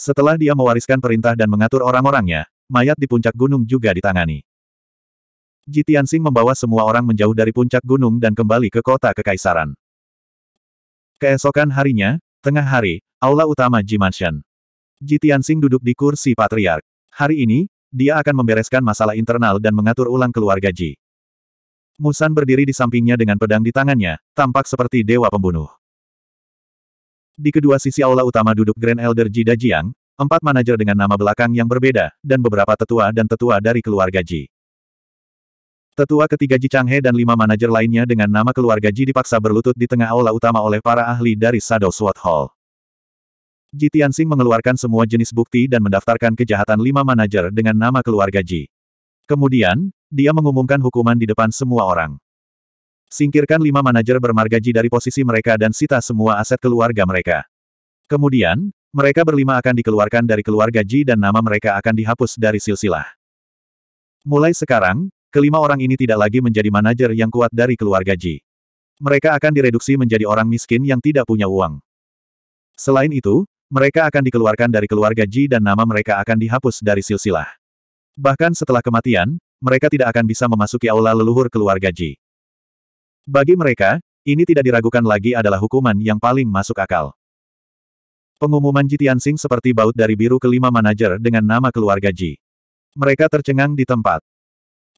Setelah dia mewariskan perintah dan mengatur orang-orangnya, mayat di puncak gunung juga ditangani. Ji Tianxing membawa semua orang menjauh dari puncak gunung dan kembali ke kota kekaisaran. Keesokan harinya, tengah hari, aula utama Ji Mansion. Ji Tianxing duduk di kursi patriark. Hari ini, dia akan membereskan masalah internal dan mengatur ulang keluarga Ji. Musan berdiri di sampingnya dengan pedang di tangannya, tampak seperti dewa pembunuh. Di kedua sisi aula utama duduk Grand Elder Ji Dajiang, empat manajer dengan nama belakang yang berbeda, dan beberapa tetua dan tetua dari keluarga Ji. Tetua ketiga Ji Changhe dan lima manajer lainnya dengan nama keluarga Ji dipaksa berlutut di tengah aula utama oleh para ahli dari Shadow Sword Hall. Ji Tianxing mengeluarkan semua jenis bukti dan mendaftarkan kejahatan lima manajer dengan nama keluarga Ji. Kemudian, dia mengumumkan hukuman di depan semua orang. Singkirkan lima manajer bermarga Ji dari posisi mereka dan sita semua aset keluarga mereka. Kemudian, mereka berlima akan dikeluarkan dari keluarga Ji dan nama mereka akan dihapus dari silsilah. Mulai sekarang, kelima orang ini tidak lagi menjadi manajer yang kuat dari keluarga Ji. Mereka akan direduksi menjadi orang miskin yang tidak punya uang. Selain itu, mereka akan dikeluarkan dari keluarga Ji dan nama mereka akan dihapus dari silsilah. Bahkan setelah kematian, mereka tidak akan bisa memasuki aula leluhur keluarga Ji. Bagi mereka, ini tidak diragukan lagi adalah hukuman yang paling masuk akal. Pengumuman Ji Tianxing seperti baut dari biru kelima manajer dengan nama keluarga Ji. Mereka tercengang di tempat.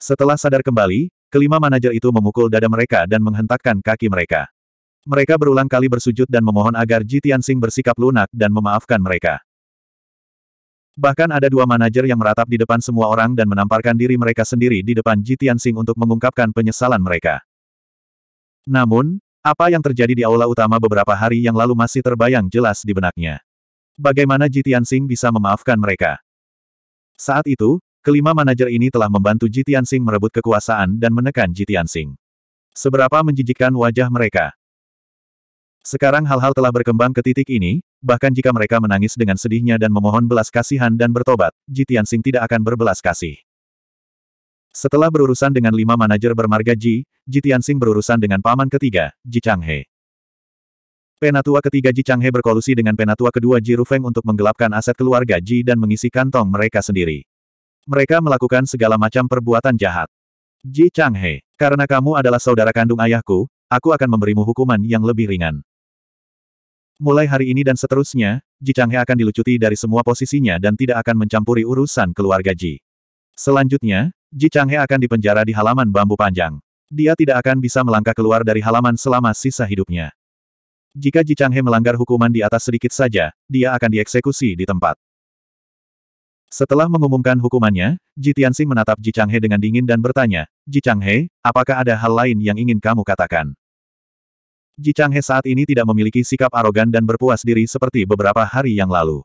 Setelah sadar kembali, kelima manajer itu memukul dada mereka dan menghentakkan kaki mereka. Mereka berulang kali bersujud dan memohon agar Ji Tianxing bersikap lunak dan memaafkan mereka. Bahkan ada dua manajer yang meratap di depan semua orang dan menamparkan diri mereka sendiri di depan Ji Tianxing untuk mengungkapkan penyesalan mereka. Namun, apa yang terjadi di aula utama beberapa hari yang lalu masih terbayang jelas di benaknya. Bagaimana Ji Tianxing bisa memaafkan mereka? Saat itu, Kelima manajer ini telah membantu Jitian Sing merebut kekuasaan dan menekan Jitian Sing. Seberapa menjijikkan wajah mereka. Sekarang hal-hal telah berkembang ke titik ini, bahkan jika mereka menangis dengan sedihnya dan memohon belas kasihan dan bertobat, Jitian Sing tidak akan berbelas kasih. Setelah berurusan dengan lima manajer bermarga Ji, Jitian Sing berurusan dengan paman ketiga, Ji Changhe. Penatua ketiga Ji Changhe berkolusi dengan penatua kedua Ji Rufeng untuk menggelapkan aset keluarga Ji dan mengisi kantong mereka sendiri. Mereka melakukan segala macam perbuatan jahat. Ji Changhe, karena kamu adalah saudara kandung ayahku, aku akan memberimu hukuman yang lebih ringan. Mulai hari ini dan seterusnya, Ji Changhe akan dilucuti dari semua posisinya dan tidak akan mencampuri urusan keluarga Ji. Selanjutnya, Ji Changhe akan dipenjara di halaman bambu panjang. Dia tidak akan bisa melangkah keluar dari halaman selama sisa hidupnya. Jika Ji Changhe melanggar hukuman di atas sedikit saja, dia akan dieksekusi di tempat. Setelah mengumumkan hukumannya, Ji Tianxing menatap Ji Changhe dengan dingin dan bertanya, Ji Changhe, apakah ada hal lain yang ingin kamu katakan? Ji Changhe saat ini tidak memiliki sikap arogan dan berpuas diri seperti beberapa hari yang lalu.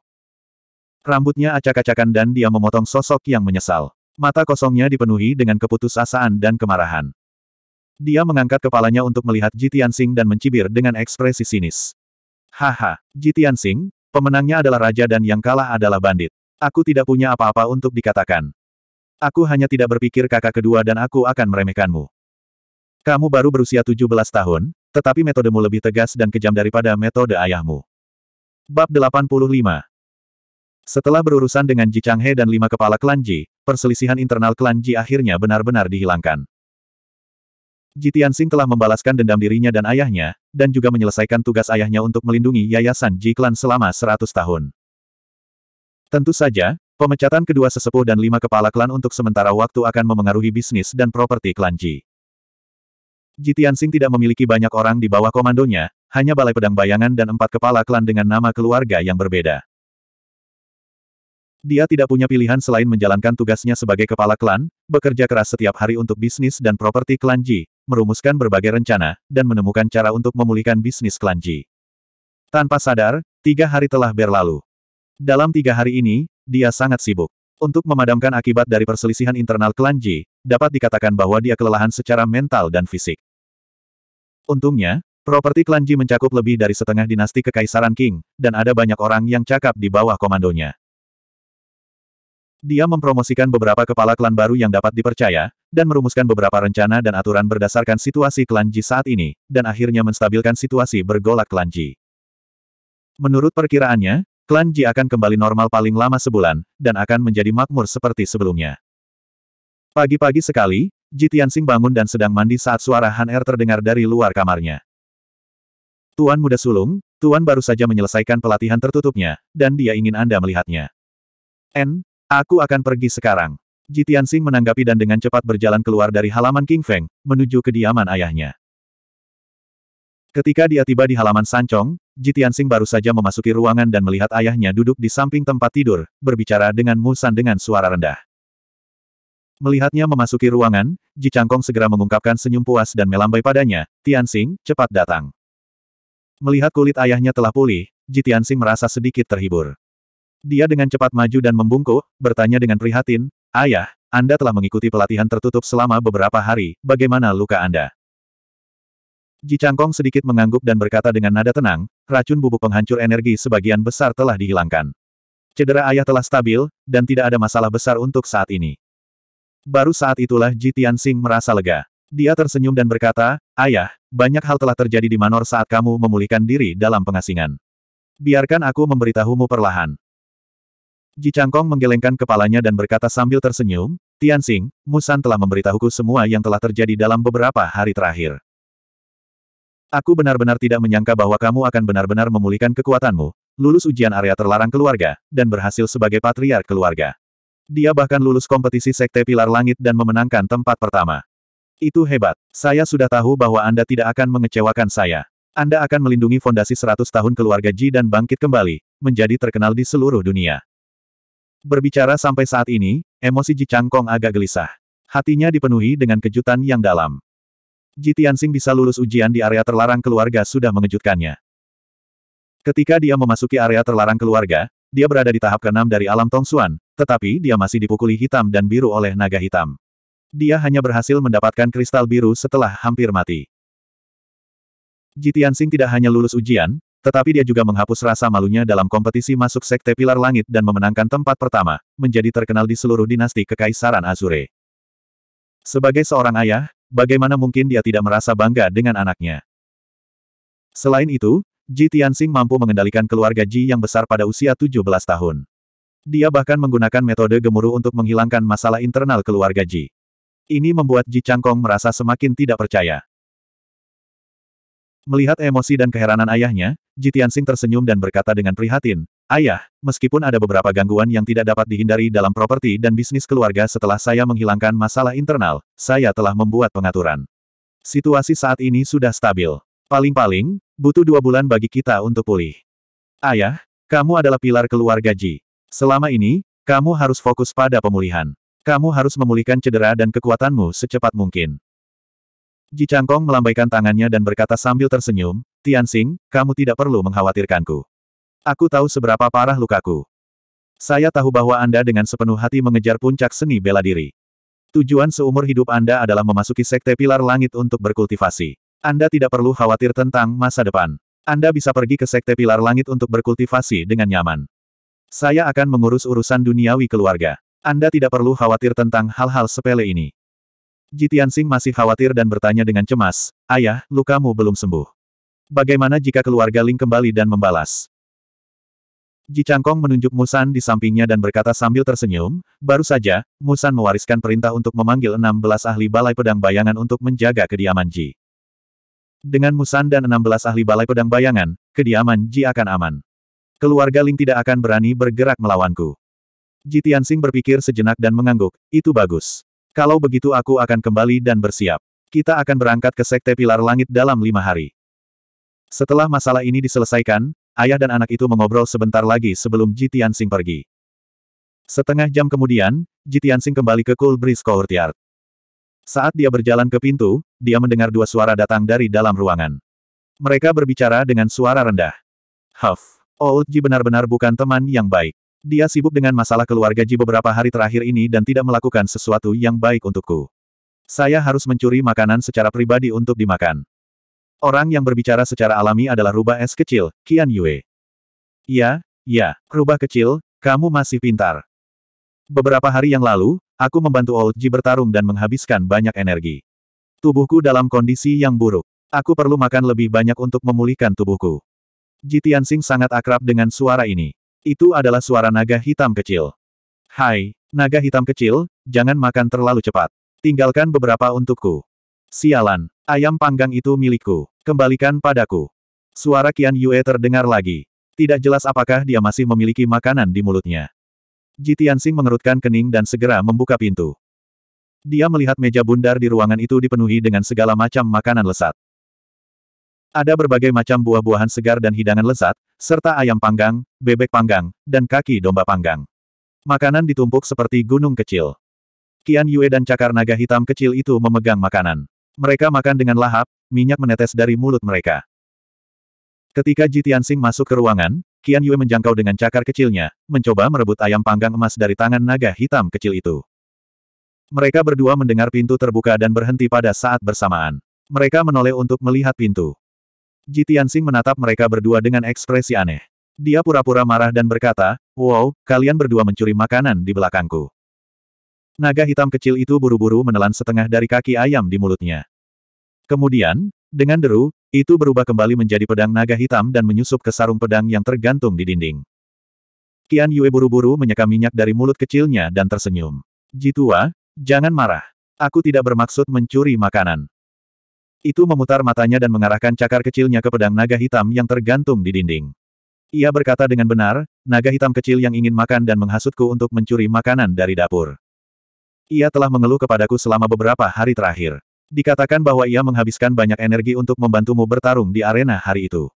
Rambutnya acak-acakan dan dia memotong sosok yang menyesal. Mata kosongnya dipenuhi dengan keputusasaan dan kemarahan. Dia mengangkat kepalanya untuk melihat Ji Tianxing dan mencibir dengan ekspresi sinis. Haha, Ji Tianxing, pemenangnya adalah raja dan yang kalah adalah bandit. Aku tidak punya apa-apa untuk dikatakan. Aku hanya tidak berpikir kakak kedua dan aku akan meremehkanmu. Kamu baru berusia 17 tahun, tetapi metodemu lebih tegas dan kejam daripada metode ayahmu. Bab 85 Setelah berurusan dengan Ji Changhe dan lima kepala klan Ji, perselisihan internal klan Ji akhirnya benar-benar dihilangkan. Ji Tianxing telah membalaskan dendam dirinya dan ayahnya, dan juga menyelesaikan tugas ayahnya untuk melindungi Yayasan Ji Klan selama 100 tahun. Tentu saja, pemecatan kedua sesepuh dan lima kepala klan untuk sementara waktu akan memengaruhi bisnis dan properti klan Ji. Ji Tianxing tidak memiliki banyak orang di bawah komandonya, hanya Balai Pedang Bayangan dan empat kepala klan dengan nama keluarga yang berbeda. Dia tidak punya pilihan selain menjalankan tugasnya sebagai kepala klan, bekerja keras setiap hari untuk bisnis dan properti klan Ji, merumuskan berbagai rencana, dan menemukan cara untuk memulihkan bisnis klan Ji. Tanpa sadar, tiga hari telah berlalu. Dalam tiga hari ini, dia sangat sibuk. Untuk memadamkan akibat dari perselisihan internal klan Ji, dapat dikatakan bahwa dia kelelahan secara mental dan fisik. Untungnya, properti klan Ji mencakup lebih dari setengah dinasti kekaisaran King, dan ada banyak orang yang cakap di bawah komandonya. Dia mempromosikan beberapa kepala klan baru yang dapat dipercaya, dan merumuskan beberapa rencana dan aturan berdasarkan situasi klan Ji saat ini, dan akhirnya menstabilkan situasi bergolak klan Ji. Menurut perkiraannya, klan Ji akan kembali normal paling lama sebulan, dan akan menjadi makmur seperti sebelumnya. Pagi-pagi sekali, Ji Tianxing bangun dan sedang mandi saat suara Han Er terdengar dari luar kamarnya. Tuan muda sulung, Tuan baru saja menyelesaikan pelatihan tertutupnya, dan dia ingin Anda melihatnya. En, aku akan pergi sekarang. Ji Tianxing menanggapi dan dengan cepat berjalan keluar dari halaman King Feng, menuju kediaman ayahnya. Ketika dia tiba di halaman Sancong, Jitiansing baru saja memasuki ruangan dan melihat ayahnya duduk di samping tempat tidur, berbicara dengan Musan dengan suara rendah. Melihatnya memasuki ruangan, Ji Changkong segera mengungkapkan senyum puas dan melambai padanya, Tiansing, cepat datang. Melihat kulit ayahnya telah pulih, Ji Sing merasa sedikit terhibur. Dia dengan cepat maju dan membungkuk, bertanya dengan prihatin, Ayah, Anda telah mengikuti pelatihan tertutup selama beberapa hari, bagaimana luka Anda? Ji Changkong sedikit mengangguk dan berkata dengan nada tenang, racun bubuk penghancur energi sebagian besar telah dihilangkan. Cedera ayah telah stabil, dan tidak ada masalah besar untuk saat ini. Baru saat itulah Ji Tianxing merasa lega. Dia tersenyum dan berkata, Ayah, banyak hal telah terjadi di Manor saat kamu memulihkan diri dalam pengasingan. Biarkan aku memberitahumu perlahan. Ji Changkong menggelengkan kepalanya dan berkata sambil tersenyum, Tianxing, Musan telah memberitahuku semua yang telah terjadi dalam beberapa hari terakhir. Aku benar-benar tidak menyangka bahwa kamu akan benar-benar memulihkan kekuatanmu, lulus ujian area terlarang keluarga, dan berhasil sebagai patriark keluarga. Dia bahkan lulus kompetisi Sekte Pilar Langit dan memenangkan tempat pertama. Itu hebat. Saya sudah tahu bahwa Anda tidak akan mengecewakan saya. Anda akan melindungi fondasi 100 tahun keluarga Ji dan bangkit kembali, menjadi terkenal di seluruh dunia. Berbicara sampai saat ini, emosi Ji Changkong agak gelisah. Hatinya dipenuhi dengan kejutan yang dalam. Ji Tianxing bisa lulus ujian di area terlarang keluarga sudah mengejutkannya. Ketika dia memasuki area terlarang keluarga, dia berada di tahap keenam dari alam Tongsuan, tetapi dia masih dipukuli hitam dan biru oleh naga hitam. Dia hanya berhasil mendapatkan kristal biru setelah hampir mati. Ji Tianxing tidak hanya lulus ujian, tetapi dia juga menghapus rasa malunya dalam kompetisi masuk Sekte Pilar Langit dan memenangkan tempat pertama, menjadi terkenal di seluruh dinasti Kekaisaran Azure. Sebagai seorang ayah, Bagaimana mungkin dia tidak merasa bangga dengan anaknya? Selain itu, Ji Tianxing mampu mengendalikan keluarga Ji yang besar pada usia 17 tahun. Dia bahkan menggunakan metode gemuruh untuk menghilangkan masalah internal keluarga Ji. Ini membuat Ji Changkong merasa semakin tidak percaya. Melihat emosi dan keheranan ayahnya, Ji Tianxing tersenyum dan berkata dengan prihatin, Ayah, meskipun ada beberapa gangguan yang tidak dapat dihindari dalam properti dan bisnis keluarga setelah saya menghilangkan masalah internal, saya telah membuat pengaturan. Situasi saat ini sudah stabil. Paling-paling, butuh dua bulan bagi kita untuk pulih. Ayah, kamu adalah pilar keluarga Ji. Selama ini, kamu harus fokus pada pemulihan. Kamu harus memulihkan cedera dan kekuatanmu secepat mungkin. Ji Changkong melambaikan tangannya dan berkata sambil tersenyum, Tianxing, kamu tidak perlu mengkhawatirkanku. Aku tahu seberapa parah lukaku. Saya tahu bahwa Anda dengan sepenuh hati mengejar puncak seni bela diri. Tujuan seumur hidup Anda adalah memasuki sekte pilar langit untuk berkultivasi. Anda tidak perlu khawatir tentang masa depan. Anda bisa pergi ke sekte pilar langit untuk berkultivasi dengan nyaman. Saya akan mengurus urusan duniawi keluarga. Anda tidak perlu khawatir tentang hal-hal sepele ini. Jitian Singh masih khawatir dan bertanya dengan cemas, Ayah, lukamu belum sembuh. Bagaimana jika keluarga Ling kembali dan membalas? Ji Changkong menunjuk Musan di sampingnya dan berkata sambil tersenyum, baru saja, Musan mewariskan perintah untuk memanggil 16 ahli balai pedang bayangan untuk menjaga kediaman Ji. Dengan Musan dan 16 ahli balai pedang bayangan, kediaman Ji akan aman. Keluarga Ling tidak akan berani bergerak melawanku. Ji Tianxing berpikir sejenak dan mengangguk, itu bagus. Kalau begitu aku akan kembali dan bersiap. Kita akan berangkat ke Sekte Pilar Langit dalam lima hari. Setelah masalah ini diselesaikan, ayah dan anak itu mengobrol sebentar lagi sebelum Jitian Tianxing pergi. Setengah jam kemudian, Jitian Tianxing kembali ke Cool Breeze Courtyard. Saat dia berjalan ke pintu, dia mendengar dua suara datang dari dalam ruangan. Mereka berbicara dengan suara rendah. Huff, Old Ji benar-benar bukan teman yang baik. Dia sibuk dengan masalah keluarga Ji beberapa hari terakhir ini dan tidak melakukan sesuatu yang baik untukku. Saya harus mencuri makanan secara pribadi untuk dimakan. Orang yang berbicara secara alami adalah rubah es kecil, Qian Yue. Ya, ya, rubah kecil, kamu masih pintar. Beberapa hari yang lalu, aku membantu Old Ji bertarung dan menghabiskan banyak energi. Tubuhku dalam kondisi yang buruk. Aku perlu makan lebih banyak untuk memulihkan tubuhku. Ji Tianxing sangat akrab dengan suara ini. Itu adalah suara naga hitam kecil. Hai, naga hitam kecil, jangan makan terlalu cepat. Tinggalkan beberapa untukku. Sialan, Ayam panggang itu milikku. Kembalikan padaku. Suara Kian Yue terdengar lagi. Tidak jelas apakah dia masih memiliki makanan di mulutnya. Ji Tianxing mengerutkan kening dan segera membuka pintu. Dia melihat meja bundar di ruangan itu dipenuhi dengan segala macam makanan lesat. Ada berbagai macam buah-buahan segar dan hidangan lezat, serta ayam panggang, bebek panggang, dan kaki domba panggang. Makanan ditumpuk seperti gunung kecil. Kian Yue dan cakar naga hitam kecil itu memegang makanan. Mereka makan dengan lahap, minyak menetes dari mulut mereka. Ketika Ji Tianxing masuk ke ruangan, Qian Yue menjangkau dengan cakar kecilnya, mencoba merebut ayam panggang emas dari tangan naga hitam kecil itu. Mereka berdua mendengar pintu terbuka dan berhenti pada saat bersamaan. Mereka menoleh untuk melihat pintu. Ji Tianxing menatap mereka berdua dengan ekspresi aneh. Dia pura-pura marah dan berkata, Wow, kalian berdua mencuri makanan di belakangku. Naga hitam kecil itu buru-buru menelan setengah dari kaki ayam di mulutnya. Kemudian, dengan deru, itu berubah kembali menjadi pedang naga hitam dan menyusup ke sarung pedang yang tergantung di dinding. Qian Yue buru-buru menyeka minyak dari mulut kecilnya dan tersenyum. Jitua, jangan marah. Aku tidak bermaksud mencuri makanan. Itu memutar matanya dan mengarahkan cakar kecilnya ke pedang naga hitam yang tergantung di dinding. Ia berkata dengan benar, naga hitam kecil yang ingin makan dan menghasutku untuk mencuri makanan dari dapur. Ia telah mengeluh kepadaku selama beberapa hari terakhir. Dikatakan bahwa ia menghabiskan banyak energi untuk membantumu bertarung di arena hari itu.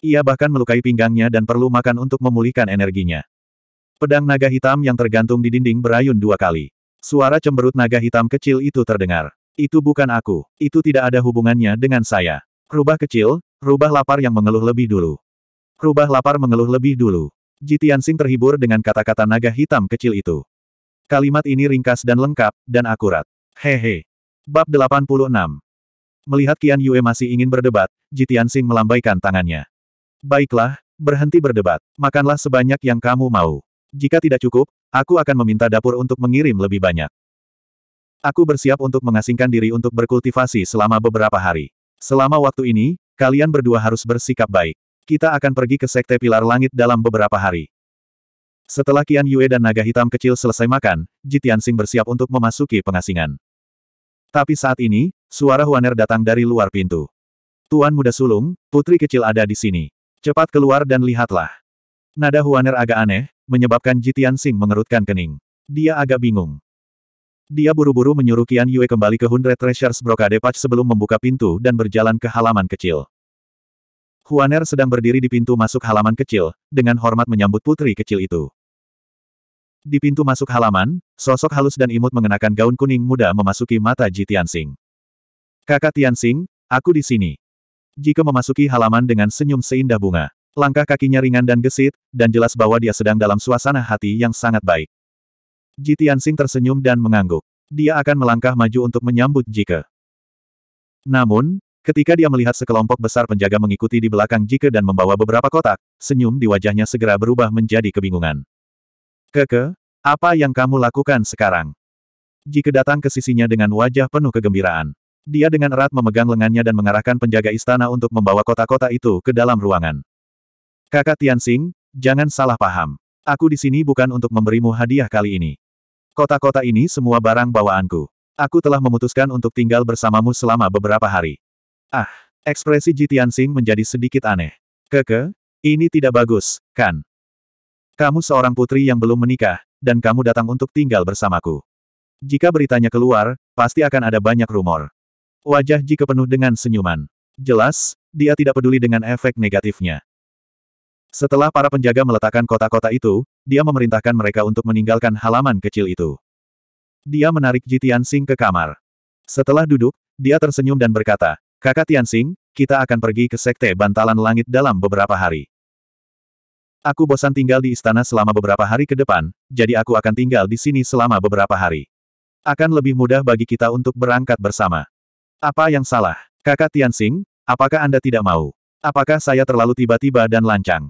Ia bahkan melukai pinggangnya dan perlu makan untuk memulihkan energinya. Pedang naga hitam yang tergantung di dinding berayun dua kali. Suara cemberut naga hitam kecil itu terdengar. Itu bukan aku. Itu tidak ada hubungannya dengan saya. Rubah kecil, rubah lapar yang mengeluh lebih dulu. Rubah lapar mengeluh lebih dulu. Jitiansing terhibur dengan kata-kata naga hitam kecil itu. Kalimat ini ringkas dan lengkap, dan akurat. Hehe. Bab 86. Melihat Qian Yue masih ingin berdebat, Jitian Xing melambaikan tangannya. Baiklah, berhenti berdebat. Makanlah sebanyak yang kamu mau. Jika tidak cukup, aku akan meminta dapur untuk mengirim lebih banyak. Aku bersiap untuk mengasingkan diri untuk berkultivasi selama beberapa hari. Selama waktu ini, kalian berdua harus bersikap baik. Kita akan pergi ke Sekte Pilar Langit dalam beberapa hari. Setelah Qian Yue dan naga hitam kecil selesai makan, Jitiansing bersiap untuk memasuki pengasingan. Tapi saat ini, suara Huaner datang dari luar pintu. Tuan muda sulung, putri kecil ada di sini. Cepat keluar dan lihatlah. Nada Huaner agak aneh, menyebabkan Jitiansing mengerutkan kening. Dia agak bingung. Dia buru-buru menyuruh Qian Yue kembali ke Hundred Treasures Brokade Patch sebelum membuka pintu dan berjalan ke halaman kecil. Huaner sedang berdiri di pintu masuk halaman kecil, dengan hormat menyambut putri kecil itu. Di pintu masuk halaman, sosok halus dan imut mengenakan gaun kuning muda memasuki mata Ji Tianxing. Kakak Tianxing, aku di sini. Jika memasuki halaman dengan senyum seindah bunga. Langkah kakinya ringan dan gesit, dan jelas bahwa dia sedang dalam suasana hati yang sangat baik. Ji Tianxing tersenyum dan mengangguk. Dia akan melangkah maju untuk menyambut Jike. Namun, ketika dia melihat sekelompok besar penjaga mengikuti di belakang Jike dan membawa beberapa kotak, senyum di wajahnya segera berubah menjadi kebingungan. Keke, apa yang kamu lakukan sekarang? Jika datang ke sisinya dengan wajah penuh kegembiraan. Dia dengan erat memegang lengannya dan mengarahkan penjaga istana untuk membawa kota-kota itu ke dalam ruangan. Kakak Tianxing, jangan salah paham. Aku di sini bukan untuk memberimu hadiah kali ini. Kota-kota ini semua barang bawaanku. Aku telah memutuskan untuk tinggal bersamamu selama beberapa hari. Ah, ekspresi Ji Tianxing menjadi sedikit aneh. Keke, ini tidak bagus, kan? Kamu seorang putri yang belum menikah, dan kamu datang untuk tinggal bersamaku. Jika beritanya keluar, pasti akan ada banyak rumor. Wajah Jika penuh dengan senyuman. Jelas, dia tidak peduli dengan efek negatifnya. Setelah para penjaga meletakkan kota-kota itu, dia memerintahkan mereka untuk meninggalkan halaman kecil itu. Dia menarik Ji Tianxing ke kamar. Setelah duduk, dia tersenyum dan berkata, Kakak Tianxing, kita akan pergi ke Sekte Bantalan Langit dalam beberapa hari. Aku bosan tinggal di istana selama beberapa hari ke depan, jadi aku akan tinggal di sini selama beberapa hari. Akan lebih mudah bagi kita untuk berangkat bersama. Apa yang salah? Kakak Tianxing, apakah Anda tidak mau? Apakah saya terlalu tiba-tiba dan lancang?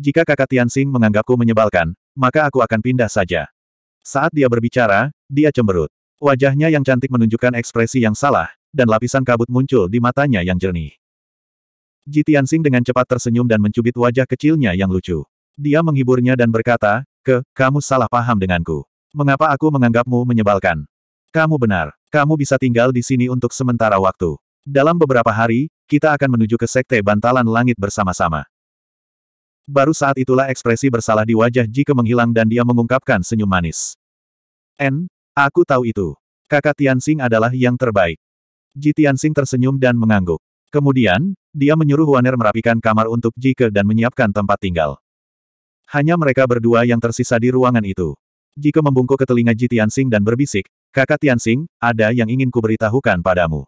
Jika kakak Tianxing menganggapku menyebalkan, maka aku akan pindah saja. Saat dia berbicara, dia cemberut. Wajahnya yang cantik menunjukkan ekspresi yang salah, dan lapisan kabut muncul di matanya yang jernih. Ji Tianxing dengan cepat tersenyum dan mencubit wajah kecilnya yang lucu. Dia menghiburnya dan berkata, ke, kamu salah paham denganku. Mengapa aku menganggapmu menyebalkan? Kamu benar. Kamu bisa tinggal di sini untuk sementara waktu. Dalam beberapa hari, kita akan menuju ke Sekte Bantalan Langit bersama-sama. Baru saat itulah ekspresi bersalah di wajah Jike menghilang dan dia mengungkapkan senyum manis. N, aku tahu itu. Kakak Tianxing adalah yang terbaik. Ji Tianxing tersenyum dan mengangguk. Kemudian, dia menyuruh Waner merapikan kamar untuk Jike dan menyiapkan tempat tinggal. Hanya mereka berdua yang tersisa di ruangan itu. Jike membungkuk ke telinga Ji Tianxing dan berbisik, Kakak Tianxing, ada yang ingin kuberitahukan padamu.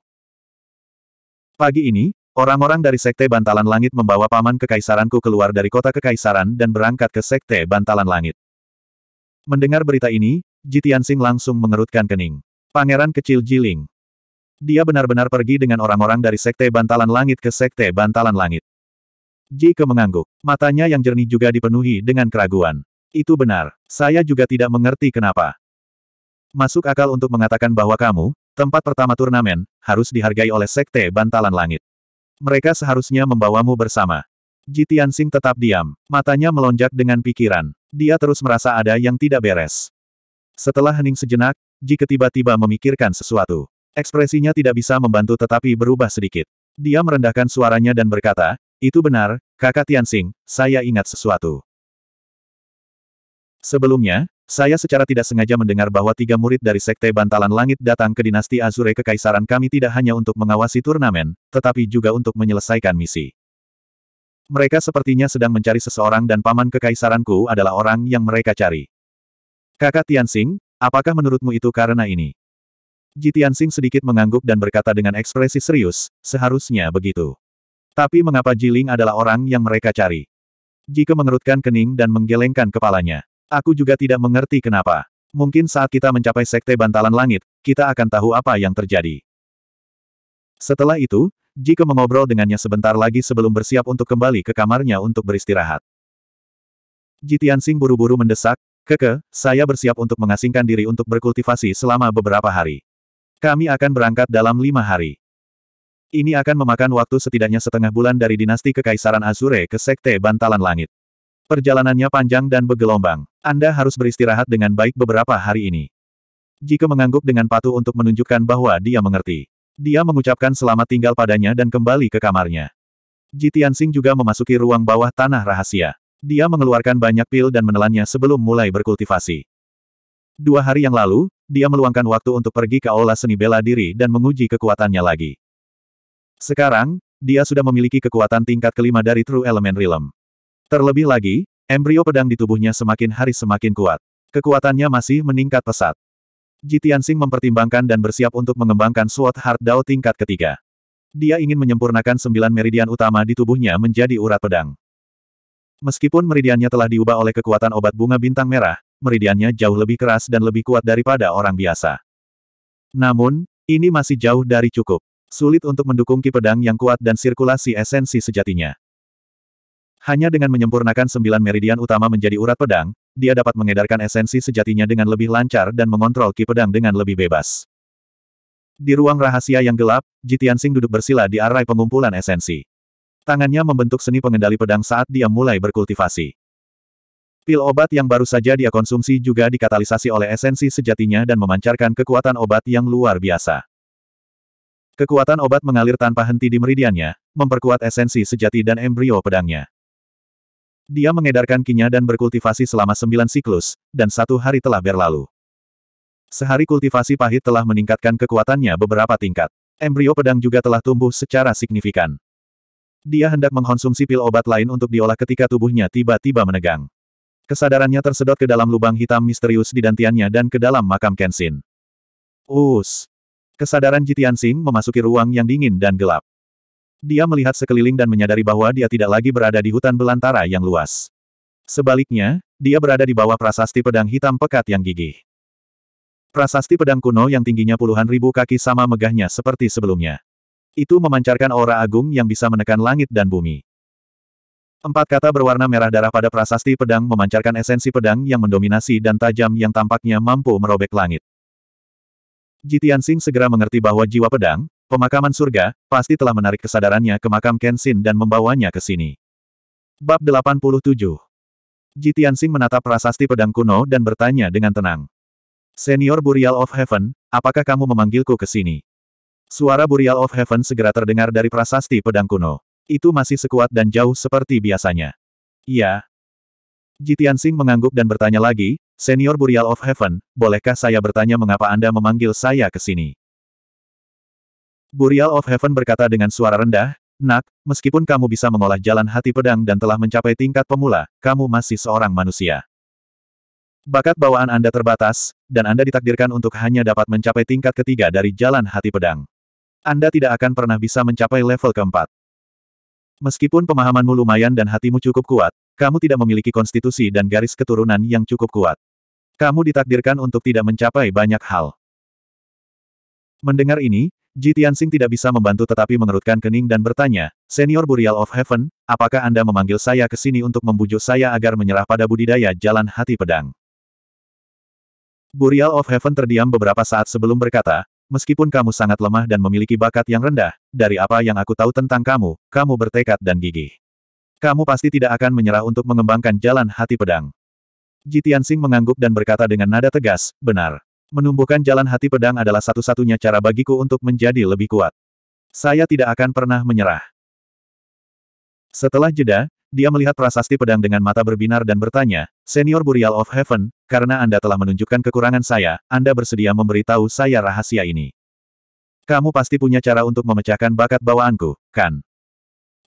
Pagi ini, orang-orang dari Sekte Bantalan Langit membawa paman kekaisaranku keluar dari kota kekaisaran dan berangkat ke Sekte Bantalan Langit. Mendengar berita ini, Ji Tianxing langsung mengerutkan kening. Pangeran kecil Jiling. Dia benar-benar pergi dengan orang-orang dari Sekte Bantalan Langit ke Sekte Bantalan Langit. Ji Ke mengangguk. Matanya yang jernih juga dipenuhi dengan keraguan. Itu benar. Saya juga tidak mengerti kenapa. Masuk akal untuk mengatakan bahwa kamu, tempat pertama turnamen, harus dihargai oleh Sekte Bantalan Langit. Mereka seharusnya membawamu bersama. Ji Tianxing tetap diam. Matanya melonjak dengan pikiran. Dia terus merasa ada yang tidak beres. Setelah hening sejenak, Ji tiba tiba memikirkan sesuatu. Ekspresinya tidak bisa membantu tetapi berubah sedikit. Dia merendahkan suaranya dan berkata, itu benar, kakak Tianxing, saya ingat sesuatu. Sebelumnya, saya secara tidak sengaja mendengar bahwa tiga murid dari Sekte Bantalan Langit datang ke dinasti Azure Kekaisaran kami tidak hanya untuk mengawasi turnamen, tetapi juga untuk menyelesaikan misi. Mereka sepertinya sedang mencari seseorang dan paman kekaisaranku adalah orang yang mereka cari. Kakak Tianxing, apakah menurutmu itu karena ini? Jitian Tianxing sedikit mengangguk dan berkata dengan ekspresi serius, seharusnya begitu. Tapi mengapa Jiling adalah orang yang mereka cari? Jika mengerutkan kening dan menggelengkan kepalanya. Aku juga tidak mengerti kenapa. Mungkin saat kita mencapai sekte bantalan langit, kita akan tahu apa yang terjadi. Setelah itu, Jika mengobrol dengannya sebentar lagi sebelum bersiap untuk kembali ke kamarnya untuk beristirahat. Jitian Sing buru-buru mendesak, Keke, saya bersiap untuk mengasingkan diri untuk berkultivasi selama beberapa hari. Kami akan berangkat dalam lima hari. Ini akan memakan waktu setidaknya setengah bulan dari dinasti Kekaisaran Azure ke Sekte Bantalan Langit. Perjalanannya panjang dan bergelombang. Anda harus beristirahat dengan baik beberapa hari ini. Jika mengangguk dengan patuh untuk menunjukkan bahwa dia mengerti. Dia mengucapkan selamat tinggal padanya dan kembali ke kamarnya. Jitian Singh juga memasuki ruang bawah tanah rahasia. Dia mengeluarkan banyak pil dan menelannya sebelum mulai berkultivasi. Dua hari yang lalu, dia meluangkan waktu untuk pergi ke aula seni bela diri dan menguji kekuatannya lagi. Sekarang, dia sudah memiliki kekuatan tingkat kelima dari True Element Realm. Terlebih lagi, embrio pedang di tubuhnya semakin hari semakin kuat. Kekuatannya masih meningkat pesat. Jitiansing mempertimbangkan dan bersiap untuk mengembangkan Sword Heart Dao tingkat ketiga. Dia ingin menyempurnakan sembilan meridian utama di tubuhnya menjadi urat pedang. Meskipun meridiannya telah diubah oleh kekuatan obat bunga bintang merah, meridiannya jauh lebih keras dan lebih kuat daripada orang biasa. Namun, ini masih jauh dari cukup. Sulit untuk mendukung ki pedang yang kuat dan sirkulasi esensi sejatinya. Hanya dengan menyempurnakan sembilan meridian utama menjadi urat pedang, dia dapat mengedarkan esensi sejatinya dengan lebih lancar dan mengontrol ki pedang dengan lebih bebas. Di ruang rahasia yang gelap, Jitian Sing duduk bersila di arai pengumpulan esensi. Tangannya membentuk seni pengendali pedang saat dia mulai berkultivasi. Pil obat yang baru saja dia konsumsi juga dikatalisasi oleh esensi sejatinya dan memancarkan kekuatan obat yang luar biasa. Kekuatan obat mengalir tanpa henti di meridiannya, memperkuat esensi sejati dan embrio pedangnya. Dia mengedarkan kinya dan berkultivasi selama sembilan siklus, dan satu hari telah berlalu. Sehari kultivasi pahit telah meningkatkan kekuatannya beberapa tingkat. Embrio pedang juga telah tumbuh secara signifikan. Dia hendak mengkonsumsi pil obat lain untuk diolah ketika tubuhnya tiba-tiba menegang. Kesadarannya tersedot ke dalam lubang hitam misterius di dantiannya dan ke dalam makam Kenshin. Us. Kesadaran Jitian Sing memasuki ruang yang dingin dan gelap. Dia melihat sekeliling dan menyadari bahwa dia tidak lagi berada di hutan belantara yang luas. Sebaliknya, dia berada di bawah prasasti pedang hitam pekat yang gigih. Prasasti pedang kuno yang tingginya puluhan ribu kaki sama megahnya seperti sebelumnya. Itu memancarkan aura agung yang bisa menekan langit dan bumi. Empat kata berwarna merah darah pada prasasti pedang memancarkan esensi pedang yang mendominasi dan tajam yang tampaknya mampu merobek langit. Jitian Sing segera mengerti bahwa jiwa pedang, pemakaman surga, pasti telah menarik kesadarannya ke makam Kenshin dan membawanya ke sini. Bab 87 Jitian Sing menatap prasasti pedang kuno dan bertanya dengan tenang. Senior Burial of Heaven, apakah kamu memanggilku ke sini? Suara Burial of Heaven segera terdengar dari prasasti pedang kuno. Itu masih sekuat dan jauh seperti biasanya. Ya, Jitian Sing mengangguk dan bertanya lagi, Senior Burial of Heaven, bolehkah saya bertanya mengapa Anda memanggil saya ke sini? Burial of Heaven berkata dengan suara rendah, Nak, meskipun kamu bisa mengolah jalan hati pedang dan telah mencapai tingkat pemula, kamu masih seorang manusia. Bakat bawaan Anda terbatas, dan Anda ditakdirkan untuk hanya dapat mencapai tingkat ketiga dari jalan hati pedang. Anda tidak akan pernah bisa mencapai level keempat. Meskipun pemahamanmu lumayan dan hatimu cukup kuat, kamu tidak memiliki konstitusi dan garis keturunan yang cukup kuat. Kamu ditakdirkan untuk tidak mencapai banyak hal. Mendengar ini, Ji Tianxing tidak bisa membantu tetapi mengerutkan kening dan bertanya, Senior Burial of Heaven, apakah Anda memanggil saya ke sini untuk membujuk saya agar menyerah pada budidaya jalan hati pedang? Burial of Heaven terdiam beberapa saat sebelum berkata, Meskipun kamu sangat lemah dan memiliki bakat yang rendah, dari apa yang aku tahu tentang kamu, kamu bertekad dan gigih. Kamu pasti tidak akan menyerah untuk mengembangkan jalan hati pedang. Jitian Singh mengangguk dan berkata dengan nada tegas, benar. Menumbuhkan jalan hati pedang adalah satu-satunya cara bagiku untuk menjadi lebih kuat. Saya tidak akan pernah menyerah. Setelah jeda, dia melihat prasasti pedang dengan mata berbinar dan bertanya, Senior Burial of Heaven, karena Anda telah menunjukkan kekurangan saya, Anda bersedia memberitahu saya rahasia ini. Kamu pasti punya cara untuk memecahkan bakat bawaanku, kan?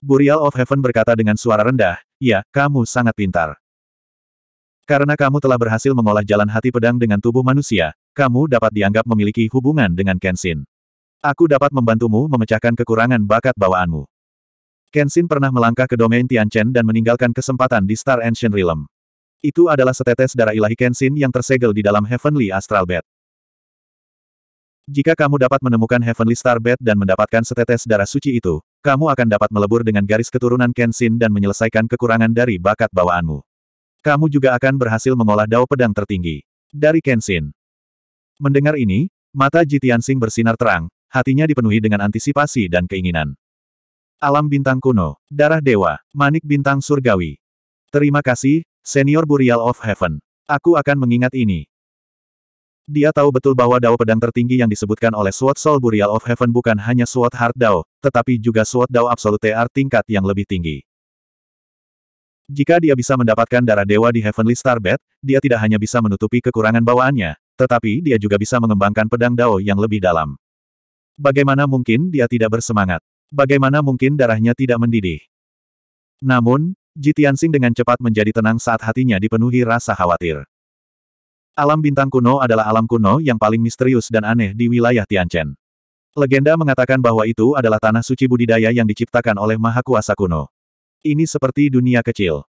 Burial of Heaven berkata dengan suara rendah, ya, kamu sangat pintar. Karena kamu telah berhasil mengolah jalan hati pedang dengan tubuh manusia, kamu dapat dianggap memiliki hubungan dengan Kenshin. Aku dapat membantumu memecahkan kekurangan bakat bawaanmu. Kenshin pernah melangkah ke domain Tianchen dan meninggalkan kesempatan di Star Ancient Realm. Itu adalah setetes darah ilahi Kenshin yang tersegel di dalam Heavenly Astral Bed. Jika kamu dapat menemukan Heavenly Star Bed dan mendapatkan setetes darah suci itu, kamu akan dapat melebur dengan garis keturunan Kenshin dan menyelesaikan kekurangan dari bakat bawaanmu. Kamu juga akan berhasil mengolah dao pedang tertinggi. Dari Kenshin. Mendengar ini, mata Jitiansing bersinar terang, hatinya dipenuhi dengan antisipasi dan keinginan. Alam bintang kuno, darah dewa, manik bintang surgawi. Terima kasih, Senior Burial of Heaven. Aku akan mengingat ini. Dia tahu betul bahwa Dao pedang tertinggi yang disebutkan oleh Sword Soul Burial of Heaven bukan hanya Sword Heart Dao, tetapi juga Sword Dao Absolute Art tingkat yang lebih tinggi. Jika dia bisa mendapatkan darah dewa di Heavenly Starbed, dia tidak hanya bisa menutupi kekurangan bawaannya, tetapi dia juga bisa mengembangkan pedang Dao yang lebih dalam. Bagaimana mungkin dia tidak bersemangat? Bagaimana mungkin darahnya tidak mendidih? Namun, Jitiansing dengan cepat menjadi tenang saat hatinya dipenuhi rasa khawatir. Alam bintang kuno adalah alam kuno yang paling misterius dan aneh di wilayah Tianchen. Legenda mengatakan bahwa itu adalah tanah suci budidaya yang diciptakan oleh maha kuasa kuno. Ini seperti dunia kecil.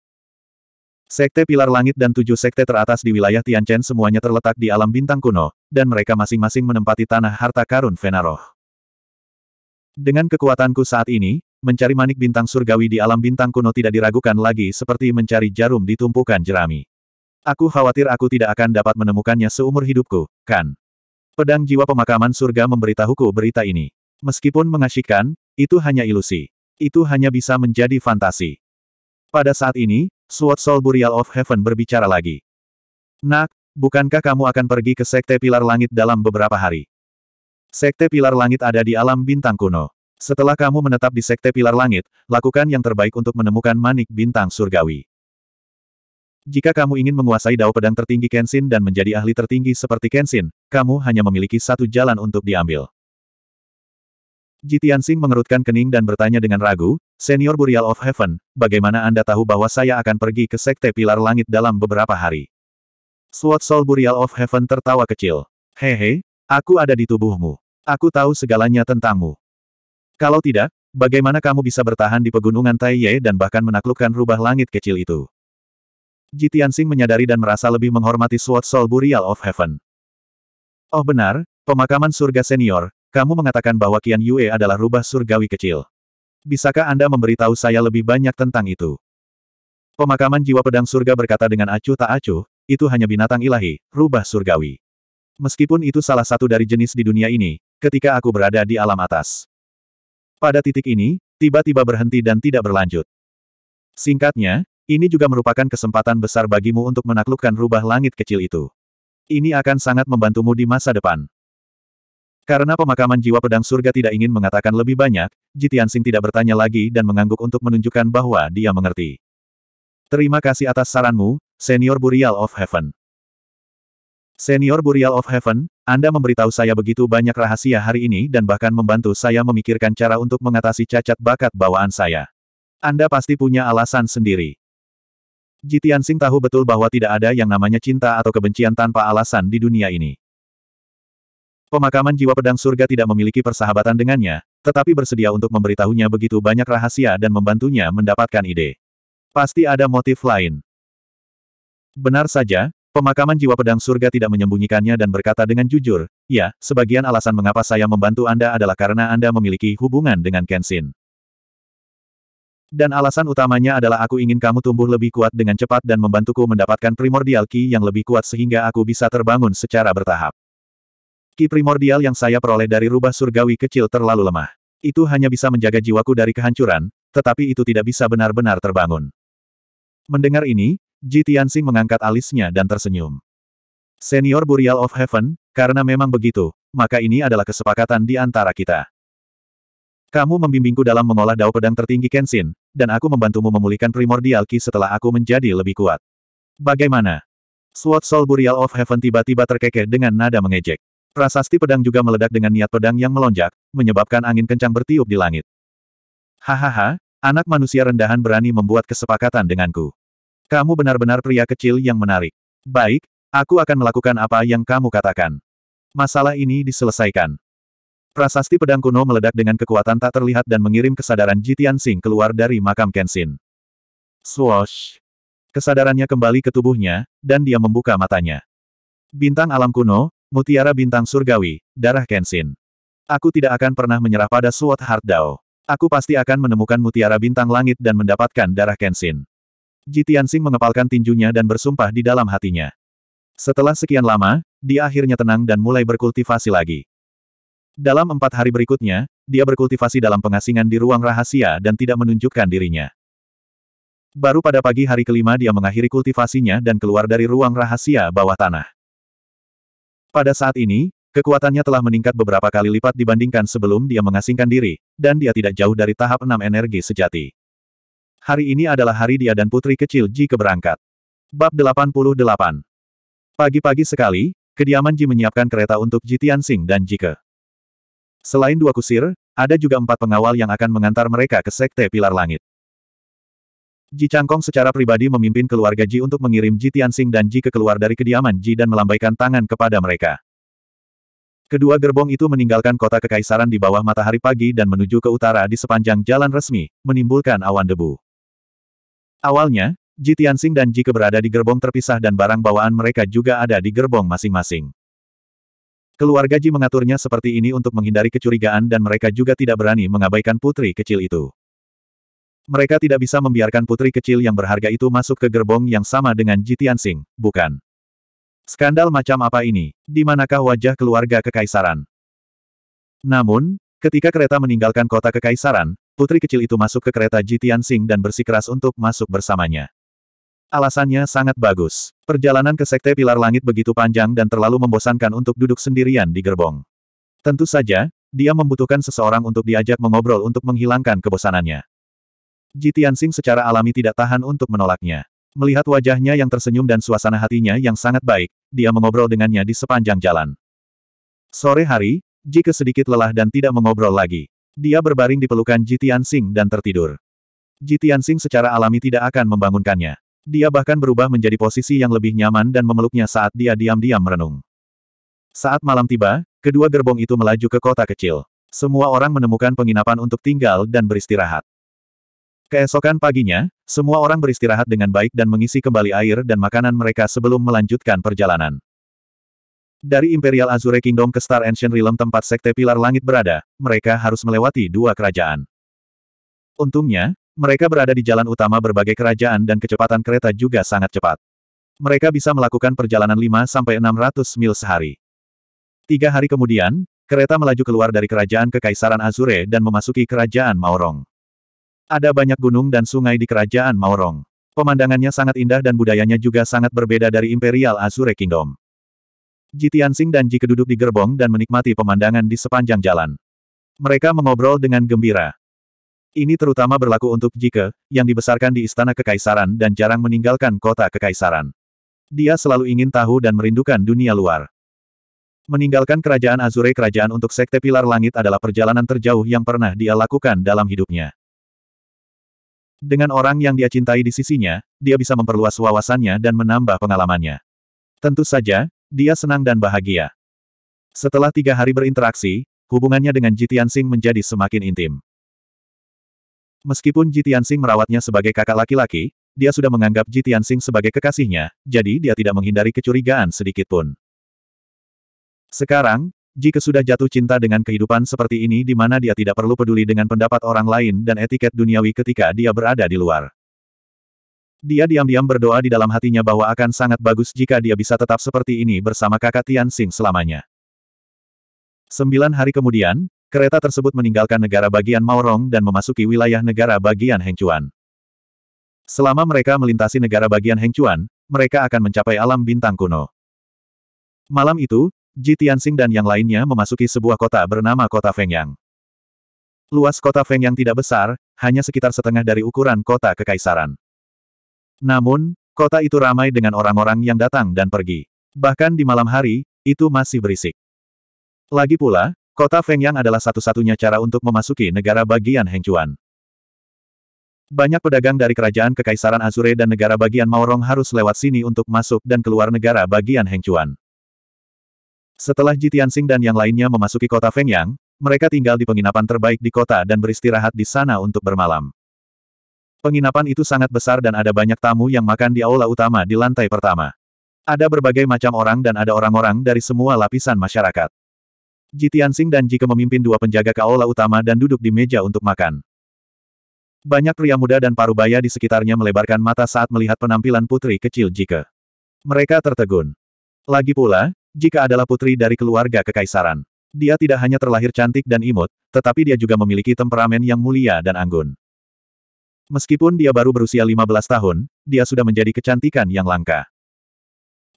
Sekte Pilar Langit dan tujuh sekte teratas di wilayah Tianchen semuanya terletak di alam bintang kuno, dan mereka masing-masing menempati tanah harta karun Venaroh. Dengan kekuatanku saat ini, mencari manik bintang surgawi di alam bintang kuno tidak diragukan lagi seperti mencari jarum di tumpukan jerami. Aku khawatir aku tidak akan dapat menemukannya seumur hidupku, kan? Pedang jiwa pemakaman surga memberitahuku berita ini. Meskipun mengasyikkan, itu hanya ilusi. Itu hanya bisa menjadi fantasi. Pada saat ini, Sword Soul Burial of Heaven berbicara lagi. Nak, bukankah kamu akan pergi ke Sekte Pilar Langit dalam beberapa hari? Sekte Pilar Langit ada di alam bintang kuno. Setelah kamu menetap di Sekte Pilar Langit, lakukan yang terbaik untuk menemukan manik bintang surgawi. Jika kamu ingin menguasai dao pedang tertinggi Kenshin dan menjadi ahli tertinggi seperti Kenshin, kamu hanya memiliki satu jalan untuk diambil. Jitian mengerutkan kening dan bertanya dengan ragu, Senior Burial of Heaven, bagaimana Anda tahu bahwa saya akan pergi ke Sekte Pilar Langit dalam beberapa hari? Sword Soul Burial of Heaven tertawa kecil. Hehe, Aku ada di tubuhmu. Aku tahu segalanya tentangmu. Kalau tidak, bagaimana kamu bisa bertahan di pegunungan Taiye dan bahkan menaklukkan rubah langit kecil itu? Jitiansing menyadari dan merasa lebih menghormati Sword Soul Burial of Heaven. Oh benar, pemakaman surga senior, kamu mengatakan bahwa Qian Yue adalah rubah surgawi kecil. Bisakah Anda memberitahu saya lebih banyak tentang itu? Pemakaman jiwa pedang surga berkata dengan acuh tak acuh, itu hanya binatang ilahi, rubah surgawi. Meskipun itu salah satu dari jenis di dunia ini, ketika aku berada di alam atas. Pada titik ini, tiba-tiba berhenti dan tidak berlanjut. Singkatnya, ini juga merupakan kesempatan besar bagimu untuk menaklukkan rubah langit kecil itu. Ini akan sangat membantumu di masa depan. Karena pemakaman jiwa pedang surga tidak ingin mengatakan lebih banyak, Jitiansing tidak bertanya lagi dan mengangguk untuk menunjukkan bahwa dia mengerti. Terima kasih atas saranmu, Senior Burial of Heaven. Senior Burial of Heaven, Anda memberitahu saya begitu banyak rahasia hari ini dan bahkan membantu saya memikirkan cara untuk mengatasi cacat bakat bawaan saya. Anda pasti punya alasan sendiri. Jitian Sing tahu betul bahwa tidak ada yang namanya cinta atau kebencian tanpa alasan di dunia ini. Pemakaman jiwa pedang surga tidak memiliki persahabatan dengannya, tetapi bersedia untuk memberitahunya begitu banyak rahasia dan membantunya mendapatkan ide. Pasti ada motif lain. Benar saja, Pemakaman jiwa pedang surga tidak menyembunyikannya dan berkata dengan jujur, ya, sebagian alasan mengapa saya membantu Anda adalah karena Anda memiliki hubungan dengan Kenshin. Dan alasan utamanya adalah aku ingin kamu tumbuh lebih kuat dengan cepat dan membantuku mendapatkan primordial ki yang lebih kuat sehingga aku bisa terbangun secara bertahap. Ki primordial yang saya peroleh dari rubah surgawi kecil terlalu lemah. Itu hanya bisa menjaga jiwaku dari kehancuran, tetapi itu tidak bisa benar-benar terbangun. Mendengar ini, Ji mengangkat alisnya dan tersenyum. Senior Burial of Heaven, karena memang begitu, maka ini adalah kesepakatan di antara kita. Kamu membimbingku dalam mengolah dao pedang tertinggi Kenshin, dan aku membantumu memulihkan primordial ki setelah aku menjadi lebih kuat. Bagaimana? Sword Soul Burial of Heaven tiba-tiba terkekeh dengan nada mengejek. Prasasti pedang juga meledak dengan niat pedang yang melonjak, menyebabkan angin kencang bertiup di langit. Hahaha, anak manusia rendahan berani membuat kesepakatan denganku. Kamu benar-benar pria kecil yang menarik. Baik, aku akan melakukan apa yang kamu katakan. Masalah ini diselesaikan. Prasasti pedang kuno meledak dengan kekuatan tak terlihat dan mengirim kesadaran Jitian Sing keluar dari makam Kenshin. Swoosh! Kesadarannya kembali ke tubuhnya, dan dia membuka matanya. Bintang alam kuno, mutiara bintang surgawi, darah Kenshin. Aku tidak akan pernah menyerah pada Sword Heart Dao. Aku pasti akan menemukan mutiara bintang langit dan mendapatkan darah Kenshin. Ji Tianxing mengepalkan tinjunya dan bersumpah di dalam hatinya. Setelah sekian lama, dia akhirnya tenang dan mulai berkultivasi lagi. Dalam empat hari berikutnya, dia berkultivasi dalam pengasingan di ruang rahasia dan tidak menunjukkan dirinya. Baru pada pagi hari kelima dia mengakhiri kultivasinya dan keluar dari ruang rahasia bawah tanah. Pada saat ini, kekuatannya telah meningkat beberapa kali lipat dibandingkan sebelum dia mengasingkan diri, dan dia tidak jauh dari tahap enam energi sejati. Hari ini adalah hari dia dan putri kecil Ji keberangkat. Bab 88 Pagi-pagi sekali, kediaman Ji menyiapkan kereta untuk Ji Tianxing dan Ji Ke. Selain dua kusir, ada juga empat pengawal yang akan mengantar mereka ke Sekte Pilar Langit. Ji Changkong secara pribadi memimpin keluarga Ji untuk mengirim Ji Tianxing dan Ji ke keluar dari kediaman Ji dan melambaikan tangan kepada mereka. Kedua gerbong itu meninggalkan kota kekaisaran di bawah matahari pagi dan menuju ke utara di sepanjang jalan resmi, menimbulkan awan debu. Awalnya, Ji Tianxing dan Ji Ke berada di gerbong terpisah dan barang bawaan mereka juga ada di gerbong masing-masing. Keluarga Ji mengaturnya seperti ini untuk menghindari kecurigaan dan mereka juga tidak berani mengabaikan putri kecil itu. Mereka tidak bisa membiarkan putri kecil yang berharga itu masuk ke gerbong yang sama dengan Ji Tianxing, bukan? Skandal macam apa ini? Di manakah wajah keluarga kekaisaran? Namun, ketika kereta meninggalkan kota kekaisaran, Putri kecil itu masuk ke kereta Ji Tianxing dan bersikeras untuk masuk bersamanya. Alasannya sangat bagus. Perjalanan ke Sekte Pilar Langit begitu panjang dan terlalu membosankan untuk duduk sendirian di gerbong. Tentu saja, dia membutuhkan seseorang untuk diajak mengobrol untuk menghilangkan kebosanannya. Ji Tianxing secara alami tidak tahan untuk menolaknya. Melihat wajahnya yang tersenyum dan suasana hatinya yang sangat baik, dia mengobrol dengannya di sepanjang jalan. Sore hari, Ji sedikit lelah dan tidak mengobrol lagi. Dia berbaring di pelukan Jitian Sing dan tertidur. Jitian Sing secara alami tidak akan membangunkannya. Dia bahkan berubah menjadi posisi yang lebih nyaman dan memeluknya saat dia diam-diam merenung. Saat malam tiba, kedua gerbong itu melaju ke kota kecil. Semua orang menemukan penginapan untuk tinggal dan beristirahat. Keesokan paginya, semua orang beristirahat dengan baik dan mengisi kembali air dan makanan mereka sebelum melanjutkan perjalanan. Dari Imperial Azure Kingdom ke Star Ancient Realm tempat Sekte Pilar Langit berada, mereka harus melewati dua kerajaan. Untungnya, mereka berada di jalan utama berbagai kerajaan dan kecepatan kereta juga sangat cepat. Mereka bisa melakukan perjalanan 5-600 mil sehari. Tiga hari kemudian, kereta melaju keluar dari kerajaan Kekaisaran Azure dan memasuki kerajaan Maorong. Ada banyak gunung dan sungai di kerajaan Maorong. Pemandangannya sangat indah dan budayanya juga sangat berbeda dari Imperial Azure Kingdom. Ji Tianxing dan Ji Keduduk di gerbong dan menikmati pemandangan di sepanjang jalan. Mereka mengobrol dengan gembira. Ini terutama berlaku untuk Jike, yang dibesarkan di Istana Kekaisaran dan jarang meninggalkan kota Kekaisaran. Dia selalu ingin tahu dan merindukan dunia luar. Meninggalkan kerajaan Azure kerajaan untuk Sekte Pilar Langit adalah perjalanan terjauh yang pernah dia lakukan dalam hidupnya. Dengan orang yang dia cintai di sisinya, dia bisa memperluas wawasannya dan menambah pengalamannya. Tentu saja, dia senang dan bahagia. Setelah tiga hari berinteraksi, hubungannya dengan Jitiansing menjadi semakin intim. Meskipun Jitiansing merawatnya sebagai kakak laki-laki, dia sudah menganggap Jitiansing sebagai kekasihnya, jadi dia tidak menghindari kecurigaan sedikit pun. Sekarang, jika sudah jatuh cinta dengan kehidupan seperti ini di mana dia tidak perlu peduli dengan pendapat orang lain dan etiket duniawi ketika dia berada di luar. Dia diam-diam berdoa di dalam hatinya bahwa akan sangat bagus jika dia bisa tetap seperti ini bersama kakak Tian Xing selamanya. Sembilan hari kemudian, kereta tersebut meninggalkan negara bagian Maorong dan memasuki wilayah negara bagian Hengchuan. Selama mereka melintasi negara bagian Hengchuan, mereka akan mencapai alam bintang kuno. Malam itu, Ji Tianxing dan yang lainnya memasuki sebuah kota bernama Kota Fengyang. Luas kota Fengyang tidak besar, hanya sekitar setengah dari ukuran kota kekaisaran. Namun, kota itu ramai dengan orang-orang yang datang dan pergi. Bahkan di malam hari, itu masih berisik. Lagi pula, kota Fengyang adalah satu-satunya cara untuk memasuki negara bagian Hengchuan. Banyak pedagang dari kerajaan Kekaisaran Azure dan negara bagian Maorong harus lewat sini untuk masuk dan keluar negara bagian Hengchuan. Setelah Jitiansing dan yang lainnya memasuki kota Fengyang, mereka tinggal di penginapan terbaik di kota dan beristirahat di sana untuk bermalam. Penginapan itu sangat besar dan ada banyak tamu yang makan di aula utama di lantai pertama. Ada berbagai macam orang dan ada orang-orang dari semua lapisan masyarakat. Ji Tianxing dan Ji memimpin dua penjaga ke aula utama dan duduk di meja untuk makan. Banyak pria muda dan parubaya di sekitarnya melebarkan mata saat melihat penampilan putri kecil Jika. Mereka tertegun. Lagi pula, Jika adalah putri dari keluarga kekaisaran. Dia tidak hanya terlahir cantik dan imut, tetapi dia juga memiliki temperamen yang mulia dan anggun. Meskipun dia baru berusia 15 tahun, dia sudah menjadi kecantikan yang langka.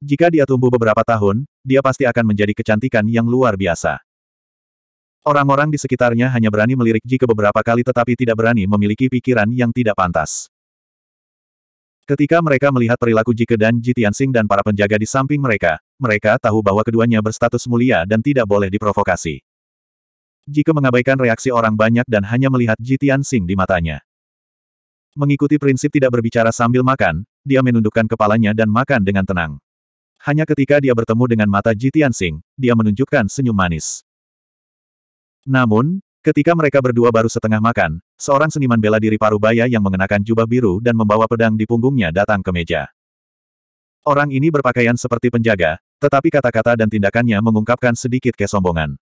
Jika dia tumbuh beberapa tahun, dia pasti akan menjadi kecantikan yang luar biasa. Orang-orang di sekitarnya hanya berani melirik jika beberapa kali tetapi tidak berani memiliki pikiran yang tidak pantas. Ketika mereka melihat perilaku Jike dan Jitiansing dan para penjaga di samping mereka, mereka tahu bahwa keduanya berstatus mulia dan tidak boleh diprovokasi. Jika mengabaikan reaksi orang banyak dan hanya melihat Jitiansing di matanya. Mengikuti prinsip tidak berbicara sambil makan, dia menundukkan kepalanya dan makan dengan tenang. Hanya ketika dia bertemu dengan mata Jitian Tianxing, dia menunjukkan senyum manis. Namun, ketika mereka berdua baru setengah makan, seorang seniman bela diri parubaya yang mengenakan jubah biru dan membawa pedang di punggungnya datang ke meja. Orang ini berpakaian seperti penjaga, tetapi kata-kata dan tindakannya mengungkapkan sedikit kesombongan.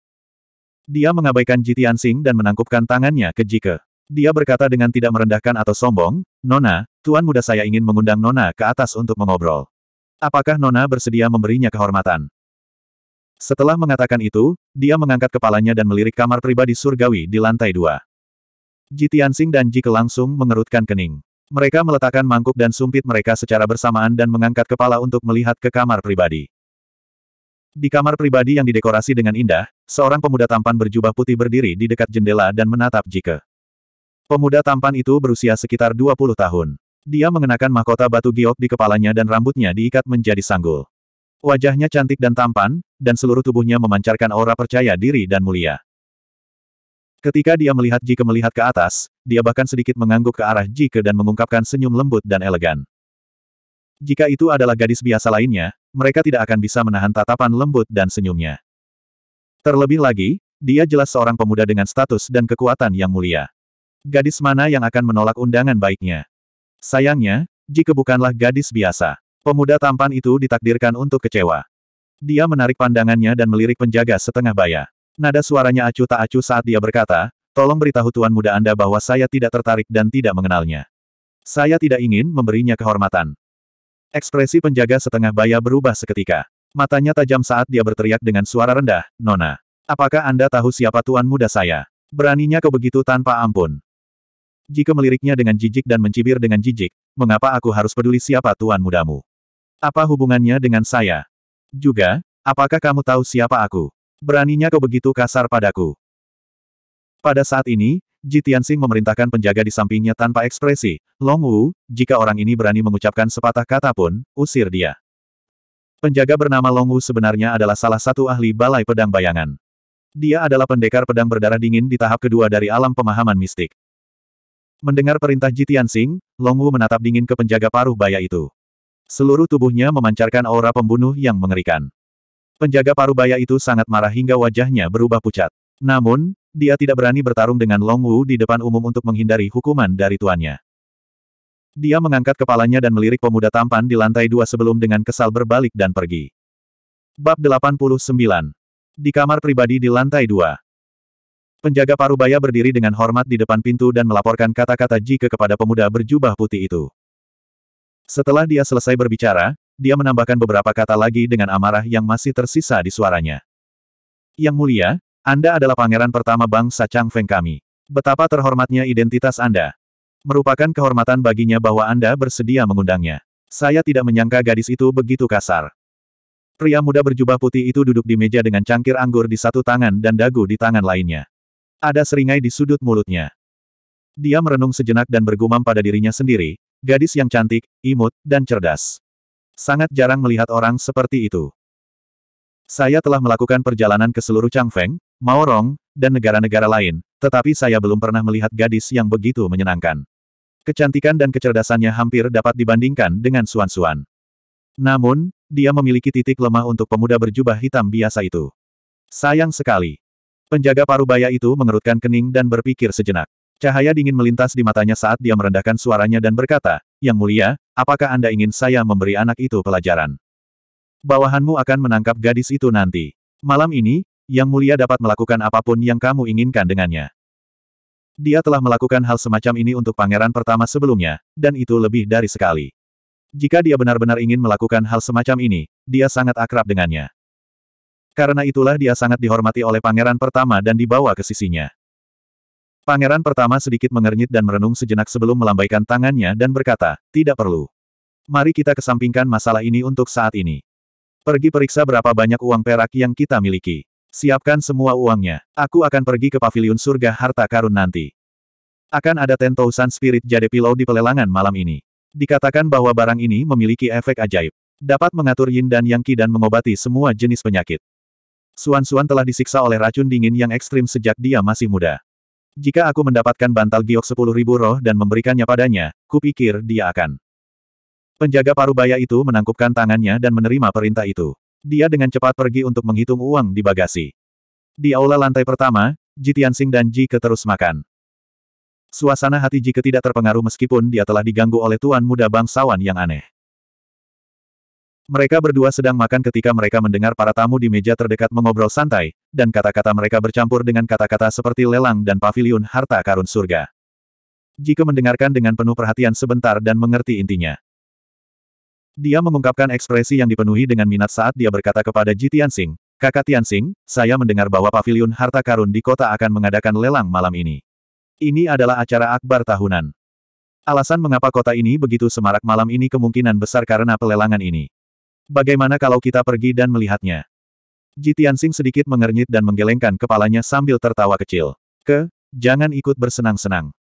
Dia mengabaikan Jitian Tianxing dan menangkupkan tangannya ke Jike. Dia berkata dengan tidak merendahkan atau sombong, Nona, tuan muda saya ingin mengundang Nona ke atas untuk mengobrol. Apakah Nona bersedia memberinya kehormatan? Setelah mengatakan itu, dia mengangkat kepalanya dan melirik kamar pribadi surgawi di lantai dua. Ji Tianxing dan Ji Ke langsung mengerutkan kening. Mereka meletakkan mangkuk dan sumpit mereka secara bersamaan dan mengangkat kepala untuk melihat ke kamar pribadi. Di kamar pribadi yang didekorasi dengan indah, seorang pemuda tampan berjubah putih berdiri di dekat jendela dan menatap Jike. Pemuda tampan itu berusia sekitar 20 tahun. Dia mengenakan mahkota batu giok di kepalanya dan rambutnya diikat menjadi sanggul. Wajahnya cantik dan tampan, dan seluruh tubuhnya memancarkan aura percaya diri dan mulia. Ketika dia melihat Jike melihat ke atas, dia bahkan sedikit mengangguk ke arah Jike dan mengungkapkan senyum lembut dan elegan. Jika itu adalah gadis biasa lainnya, mereka tidak akan bisa menahan tatapan lembut dan senyumnya. Terlebih lagi, dia jelas seorang pemuda dengan status dan kekuatan yang mulia. Gadis mana yang akan menolak undangan baiknya? Sayangnya, jika bukanlah gadis biasa. Pemuda tampan itu ditakdirkan untuk kecewa. Dia menarik pandangannya dan melirik penjaga setengah baya. Nada suaranya acuh tak acuh saat dia berkata, tolong beritahu tuan muda Anda bahwa saya tidak tertarik dan tidak mengenalnya. Saya tidak ingin memberinya kehormatan. Ekspresi penjaga setengah baya berubah seketika. Matanya tajam saat dia berteriak dengan suara rendah, Nona. Apakah Anda tahu siapa tuan muda saya? Beraninya kau begitu tanpa ampun. Jika meliriknya dengan jijik dan mencibir dengan jijik, mengapa aku harus peduli siapa tuan mudamu? Apa hubungannya dengan saya? Juga, apakah kamu tahu siapa aku? Beraninya kau begitu kasar padaku. Pada saat ini, Ji Tianxing memerintahkan penjaga di sampingnya tanpa ekspresi, Long Wu, jika orang ini berani mengucapkan sepatah kata pun, usir dia. Penjaga bernama Long Wu sebenarnya adalah salah satu ahli balai pedang bayangan. Dia adalah pendekar pedang berdarah dingin di tahap kedua dari alam pemahaman mistik. Mendengar perintah Jitian Sing, Wu menatap dingin ke penjaga paruh baya itu. Seluruh tubuhnya memancarkan aura pembunuh yang mengerikan. Penjaga paruh baya itu sangat marah hingga wajahnya berubah pucat. Namun, dia tidak berani bertarung dengan Long Wu di depan umum untuk menghindari hukuman dari tuannya. Dia mengangkat kepalanya dan melirik pemuda tampan di lantai dua sebelum dengan kesal berbalik dan pergi. Bab 89 Di kamar pribadi di lantai dua Penjaga Parubaya berdiri dengan hormat di depan pintu dan melaporkan kata-kata Jike kepada pemuda berjubah putih itu. Setelah dia selesai berbicara, dia menambahkan beberapa kata lagi dengan amarah yang masih tersisa di suaranya. Yang mulia, Anda adalah pangeran pertama bangsa Feng kami. Betapa terhormatnya identitas Anda. Merupakan kehormatan baginya bahwa Anda bersedia mengundangnya. Saya tidak menyangka gadis itu begitu kasar. Pria muda berjubah putih itu duduk di meja dengan cangkir anggur di satu tangan dan dagu di tangan lainnya. Ada seringai di sudut mulutnya. Dia merenung sejenak dan bergumam pada dirinya sendiri, gadis yang cantik, imut, dan cerdas. Sangat jarang melihat orang seperti itu. Saya telah melakukan perjalanan ke seluruh Changfeng, Maorong, dan negara-negara lain, tetapi saya belum pernah melihat gadis yang begitu menyenangkan. Kecantikan dan kecerdasannya hampir dapat dibandingkan dengan Suan-Suan. Namun, dia memiliki titik lemah untuk pemuda berjubah hitam biasa itu. Sayang sekali. Penjaga parubaya itu mengerutkan kening dan berpikir sejenak. Cahaya dingin melintas di matanya saat dia merendahkan suaranya dan berkata, Yang mulia, apakah Anda ingin saya memberi anak itu pelajaran? Bawahanmu akan menangkap gadis itu nanti. Malam ini, Yang mulia dapat melakukan apapun yang kamu inginkan dengannya. Dia telah melakukan hal semacam ini untuk pangeran pertama sebelumnya, dan itu lebih dari sekali. Jika dia benar-benar ingin melakukan hal semacam ini, dia sangat akrab dengannya. Karena itulah dia sangat dihormati oleh pangeran pertama dan dibawa ke sisinya. Pangeran pertama sedikit mengernyit dan merenung sejenak sebelum melambaikan tangannya dan berkata, tidak perlu. Mari kita kesampingkan masalah ini untuk saat ini. Pergi periksa berapa banyak uang perak yang kita miliki. Siapkan semua uangnya. Aku akan pergi ke Paviliun surga harta karun nanti. Akan ada tentousan Spirit Jade Pillow di pelelangan malam ini. Dikatakan bahwa barang ini memiliki efek ajaib. Dapat mengatur yin dan yang ki dan mengobati semua jenis penyakit. Suan-Suan telah disiksa oleh racun dingin yang ekstrim sejak dia masih muda. Jika aku mendapatkan bantal giok sepuluh ribu roh dan memberikannya padanya, kupikir dia akan. Penjaga parubaya itu menangkupkan tangannya dan menerima perintah itu. Dia dengan cepat pergi untuk menghitung uang di bagasi. Di aula lantai pertama, Ji Tianxing dan Ji terus makan. Suasana hati Jike tidak terpengaruh meskipun dia telah diganggu oleh tuan muda bangsawan yang aneh. Mereka berdua sedang makan ketika mereka mendengar para tamu di meja terdekat mengobrol santai, dan kata-kata mereka bercampur dengan kata-kata seperti lelang dan pavilion harta karun surga. Jika mendengarkan dengan penuh perhatian sebentar dan mengerti intinya. Dia mengungkapkan ekspresi yang dipenuhi dengan minat saat dia berkata kepada Ji Tianxing, Kakak Tianxing, saya mendengar bahwa pavilion harta karun di kota akan mengadakan lelang malam ini. Ini adalah acara akbar tahunan. Alasan mengapa kota ini begitu semarak malam ini kemungkinan besar karena pelelangan ini. Bagaimana kalau kita pergi dan melihatnya? Ji Tianxing sedikit mengernyit dan menggelengkan kepalanya sambil tertawa kecil. Ke, jangan ikut bersenang-senang.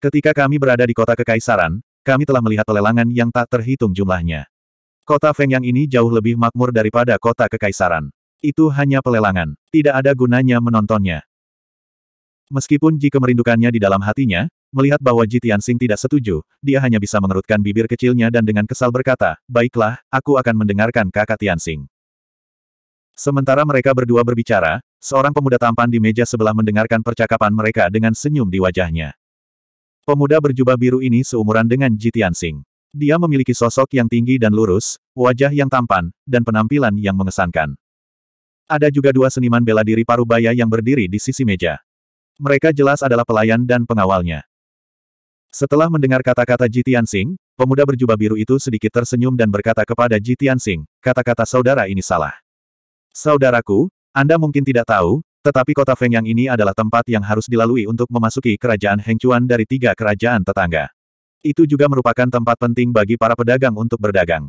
Ketika kami berada di kota Kekaisaran, kami telah melihat pelelangan yang tak terhitung jumlahnya. Kota Fengyang ini jauh lebih makmur daripada kota Kekaisaran. Itu hanya pelelangan. Tidak ada gunanya menontonnya. Meskipun Ji merindukannya di dalam hatinya, Melihat bahwa Jitian Sing tidak setuju, dia hanya bisa mengerutkan bibir kecilnya dan dengan kesal berkata, Baiklah, aku akan mendengarkan kakak Tian Sing." Sementara mereka berdua berbicara, seorang pemuda tampan di meja sebelah mendengarkan percakapan mereka dengan senyum di wajahnya. Pemuda berjubah biru ini seumuran dengan Jitian Sing. Dia memiliki sosok yang tinggi dan lurus, wajah yang tampan, dan penampilan yang mengesankan. Ada juga dua seniman bela diri parubaya yang berdiri di sisi meja. Mereka jelas adalah pelayan dan pengawalnya. Setelah mendengar kata-kata Ji Tianxing, pemuda berjubah biru itu sedikit tersenyum dan berkata kepada Ji Tianxing, kata-kata saudara ini salah. Saudaraku, Anda mungkin tidak tahu, tetapi kota Feng yang ini adalah tempat yang harus dilalui untuk memasuki kerajaan Hengchuan dari tiga kerajaan tetangga. Itu juga merupakan tempat penting bagi para pedagang untuk berdagang.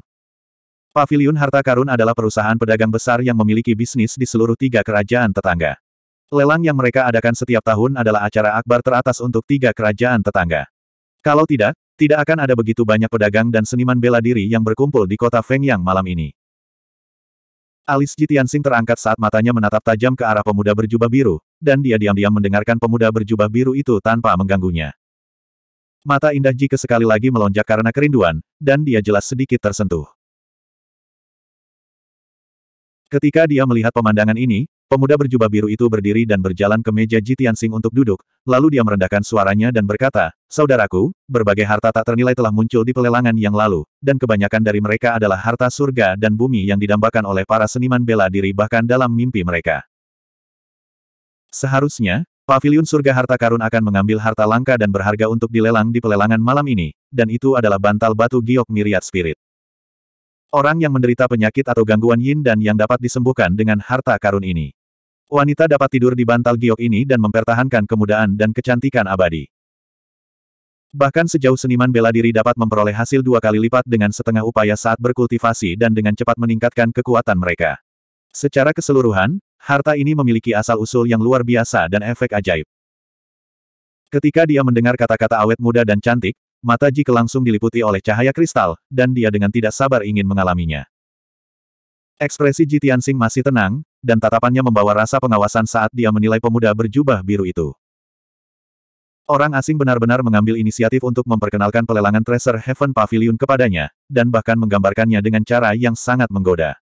Pavilion Harta Karun adalah perusahaan pedagang besar yang memiliki bisnis di seluruh tiga kerajaan tetangga. Lelang yang mereka adakan setiap tahun adalah acara akbar teratas untuk tiga kerajaan tetangga. Kalau tidak, tidak akan ada begitu banyak pedagang dan seniman bela diri yang berkumpul di kota Feng yang malam ini. Alis Jitiansing terangkat saat matanya menatap tajam ke arah pemuda berjubah biru, dan dia diam-diam mendengarkan pemuda berjubah biru itu tanpa mengganggunya. Mata indah Jike sekali lagi melonjak karena kerinduan, dan dia jelas sedikit tersentuh. Ketika dia melihat pemandangan ini, Pemuda berjubah biru itu berdiri dan berjalan ke meja Jitian Tianxing untuk duduk, lalu dia merendahkan suaranya dan berkata, Saudaraku, berbagai harta tak ternilai telah muncul di pelelangan yang lalu, dan kebanyakan dari mereka adalah harta surga dan bumi yang didambakan oleh para seniman bela diri bahkan dalam mimpi mereka. Seharusnya, Paviliun surga harta karun akan mengambil harta langka dan berharga untuk dilelang di pelelangan malam ini, dan itu adalah bantal batu giok miriat spirit. Orang yang menderita penyakit atau gangguan yin dan yang dapat disembuhkan dengan harta karun ini. Wanita dapat tidur di bantal giok ini dan mempertahankan kemudaan dan kecantikan abadi. Bahkan sejauh seniman bela diri dapat memperoleh hasil dua kali lipat dengan setengah upaya saat berkultivasi dan dengan cepat meningkatkan kekuatan mereka. Secara keseluruhan, harta ini memiliki asal-usul yang luar biasa dan efek ajaib. Ketika dia mendengar kata-kata awet muda dan cantik, mata Ji langsung diliputi oleh cahaya kristal, dan dia dengan tidak sabar ingin mengalaminya. Ekspresi Jitian Sing masih tenang, dan tatapannya membawa rasa pengawasan saat dia menilai pemuda berjubah biru itu. Orang asing benar-benar mengambil inisiatif untuk memperkenalkan pelelangan Treasure Heaven Pavilion kepadanya, dan bahkan menggambarkannya dengan cara yang sangat menggoda.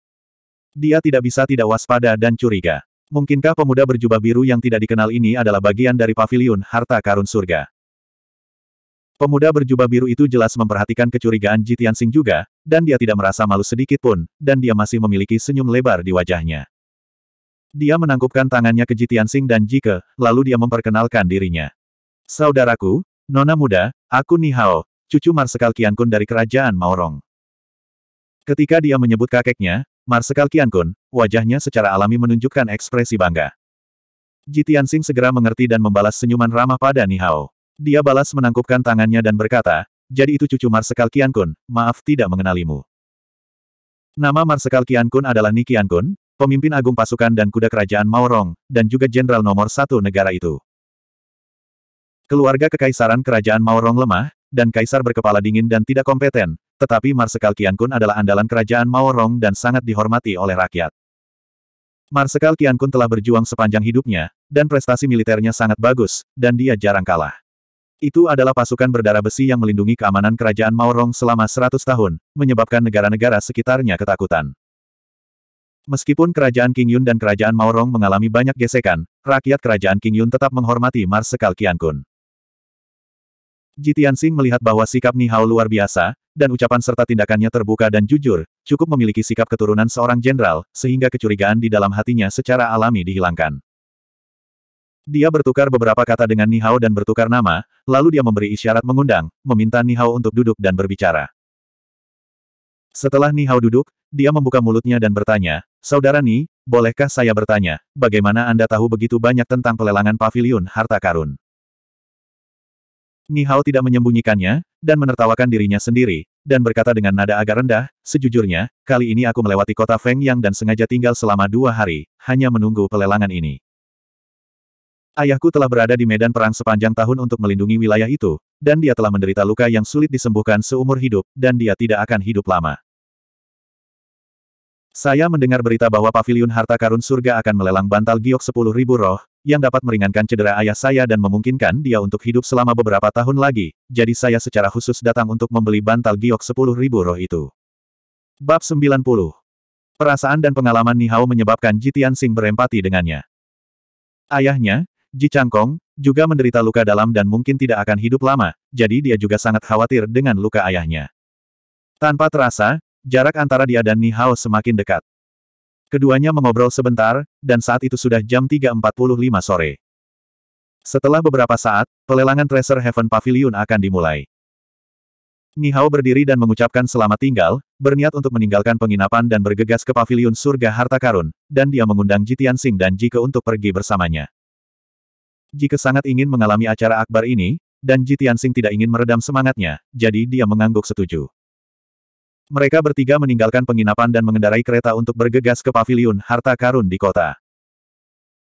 Dia tidak bisa tidak waspada dan curiga. Mungkinkah pemuda berjubah biru yang tidak dikenal ini adalah bagian dari pavilion harta karun surga? Pemuda berjubah biru itu jelas memperhatikan kecurigaan Jitian Sing juga, dan dia tidak merasa malu sedikit pun, dan dia masih memiliki senyum lebar di wajahnya. Dia menangkupkan tangannya ke Jitian Sing dan Jike, lalu dia memperkenalkan dirinya. Saudaraku, Nona muda, aku Nihao, cucu Marsekal Kun dari Kerajaan Maorong. Ketika dia menyebut kakeknya, Marsekal Kun, wajahnya secara alami menunjukkan ekspresi bangga. Jitian Sing segera mengerti dan membalas senyuman ramah pada Nihao. Dia balas menangkupkan tangannya dan berkata, jadi itu cucu Marsekal Kun, maaf tidak mengenalimu. Nama Marsekal Kun adalah Nikian Kun, pemimpin agung pasukan dan kuda kerajaan Maorong, dan juga jenderal nomor satu negara itu. Keluarga kekaisaran kerajaan Maorong lemah, dan kaisar berkepala dingin dan tidak kompeten, tetapi Marsekal Kun adalah andalan kerajaan Maorong dan sangat dihormati oleh rakyat. Marsekal Kun telah berjuang sepanjang hidupnya, dan prestasi militernya sangat bagus, dan dia jarang kalah. Itu adalah pasukan berdarah besi yang melindungi keamanan kerajaan Maorong selama 100 tahun, menyebabkan negara-negara sekitarnya ketakutan. Meskipun kerajaan King Yun dan kerajaan Maorong mengalami banyak gesekan, rakyat kerajaan King Yun tetap menghormati Marsekal Qiankun. Jitian Sing melihat bahwa sikap Nihao luar biasa, dan ucapan serta tindakannya terbuka dan jujur, cukup memiliki sikap keturunan seorang jenderal, sehingga kecurigaan di dalam hatinya secara alami dihilangkan. Dia bertukar beberapa kata dengan Nihao dan bertukar nama, lalu dia memberi isyarat mengundang, meminta Nihao untuk duduk dan berbicara. Setelah Nihao duduk, dia membuka mulutnya dan bertanya, Saudara Ni, bolehkah saya bertanya, bagaimana Anda tahu begitu banyak tentang pelelangan pavilion harta karun? Nihao tidak menyembunyikannya, dan menertawakan dirinya sendiri, dan berkata dengan nada agak rendah, sejujurnya, kali ini aku melewati kota Feng Yang dan sengaja tinggal selama dua hari, hanya menunggu pelelangan ini. Ayahku telah berada di medan perang sepanjang tahun untuk melindungi wilayah itu, dan dia telah menderita luka yang sulit disembuhkan seumur hidup, dan dia tidak akan hidup lama. Saya mendengar berita bahwa pavilion harta karun surga akan melelang bantal giok sepuluh ribu roh, yang dapat meringankan cedera ayah saya dan memungkinkan dia untuk hidup selama beberapa tahun lagi, jadi saya secara khusus datang untuk membeli bantal giok sepuluh ribu roh itu. Bab 90 Perasaan dan pengalaman Nihao menyebabkan Jitian Sing berempati dengannya. Ayahnya, Ji Changkong, juga menderita luka dalam dan mungkin tidak akan hidup lama, jadi dia juga sangat khawatir dengan luka ayahnya. Tanpa terasa, jarak antara dia dan Ni Hao semakin dekat. Keduanya mengobrol sebentar, dan saat itu sudah jam 3.45 sore. Setelah beberapa saat, pelelangan Treasure Heaven Pavilion akan dimulai. Ni Hao berdiri dan mengucapkan selamat tinggal, berniat untuk meninggalkan penginapan dan bergegas ke pavilion surga harta karun, dan dia mengundang Ji Tianxing dan Ji Ke untuk pergi bersamanya. Jika sangat ingin mengalami acara akbar ini, dan Ji Tianxing tidak ingin meredam semangatnya, jadi dia mengangguk setuju. Mereka bertiga meninggalkan penginapan dan mengendarai kereta untuk bergegas ke paviliun harta karun di kota.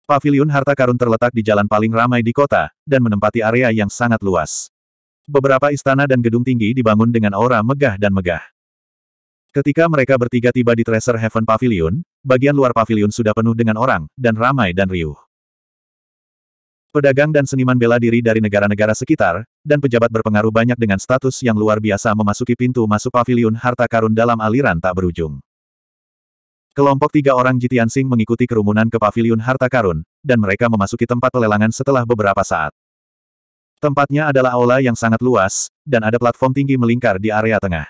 Paviliun harta karun terletak di jalan paling ramai di kota, dan menempati area yang sangat luas. Beberapa istana dan gedung tinggi dibangun dengan aura megah dan megah. Ketika mereka bertiga tiba di Treasure Heaven Pavilion, bagian luar pavilion sudah penuh dengan orang, dan ramai dan riuh. Pedagang dan seniman bela diri dari negara-negara sekitar, dan pejabat berpengaruh banyak dengan status yang luar biasa memasuki pintu masuk pavilion harta karun dalam aliran tak berujung. Kelompok tiga orang Jitian Sing mengikuti kerumunan ke pavilion harta karun, dan mereka memasuki tempat pelelangan setelah beberapa saat. Tempatnya adalah aula yang sangat luas, dan ada platform tinggi melingkar di area tengah.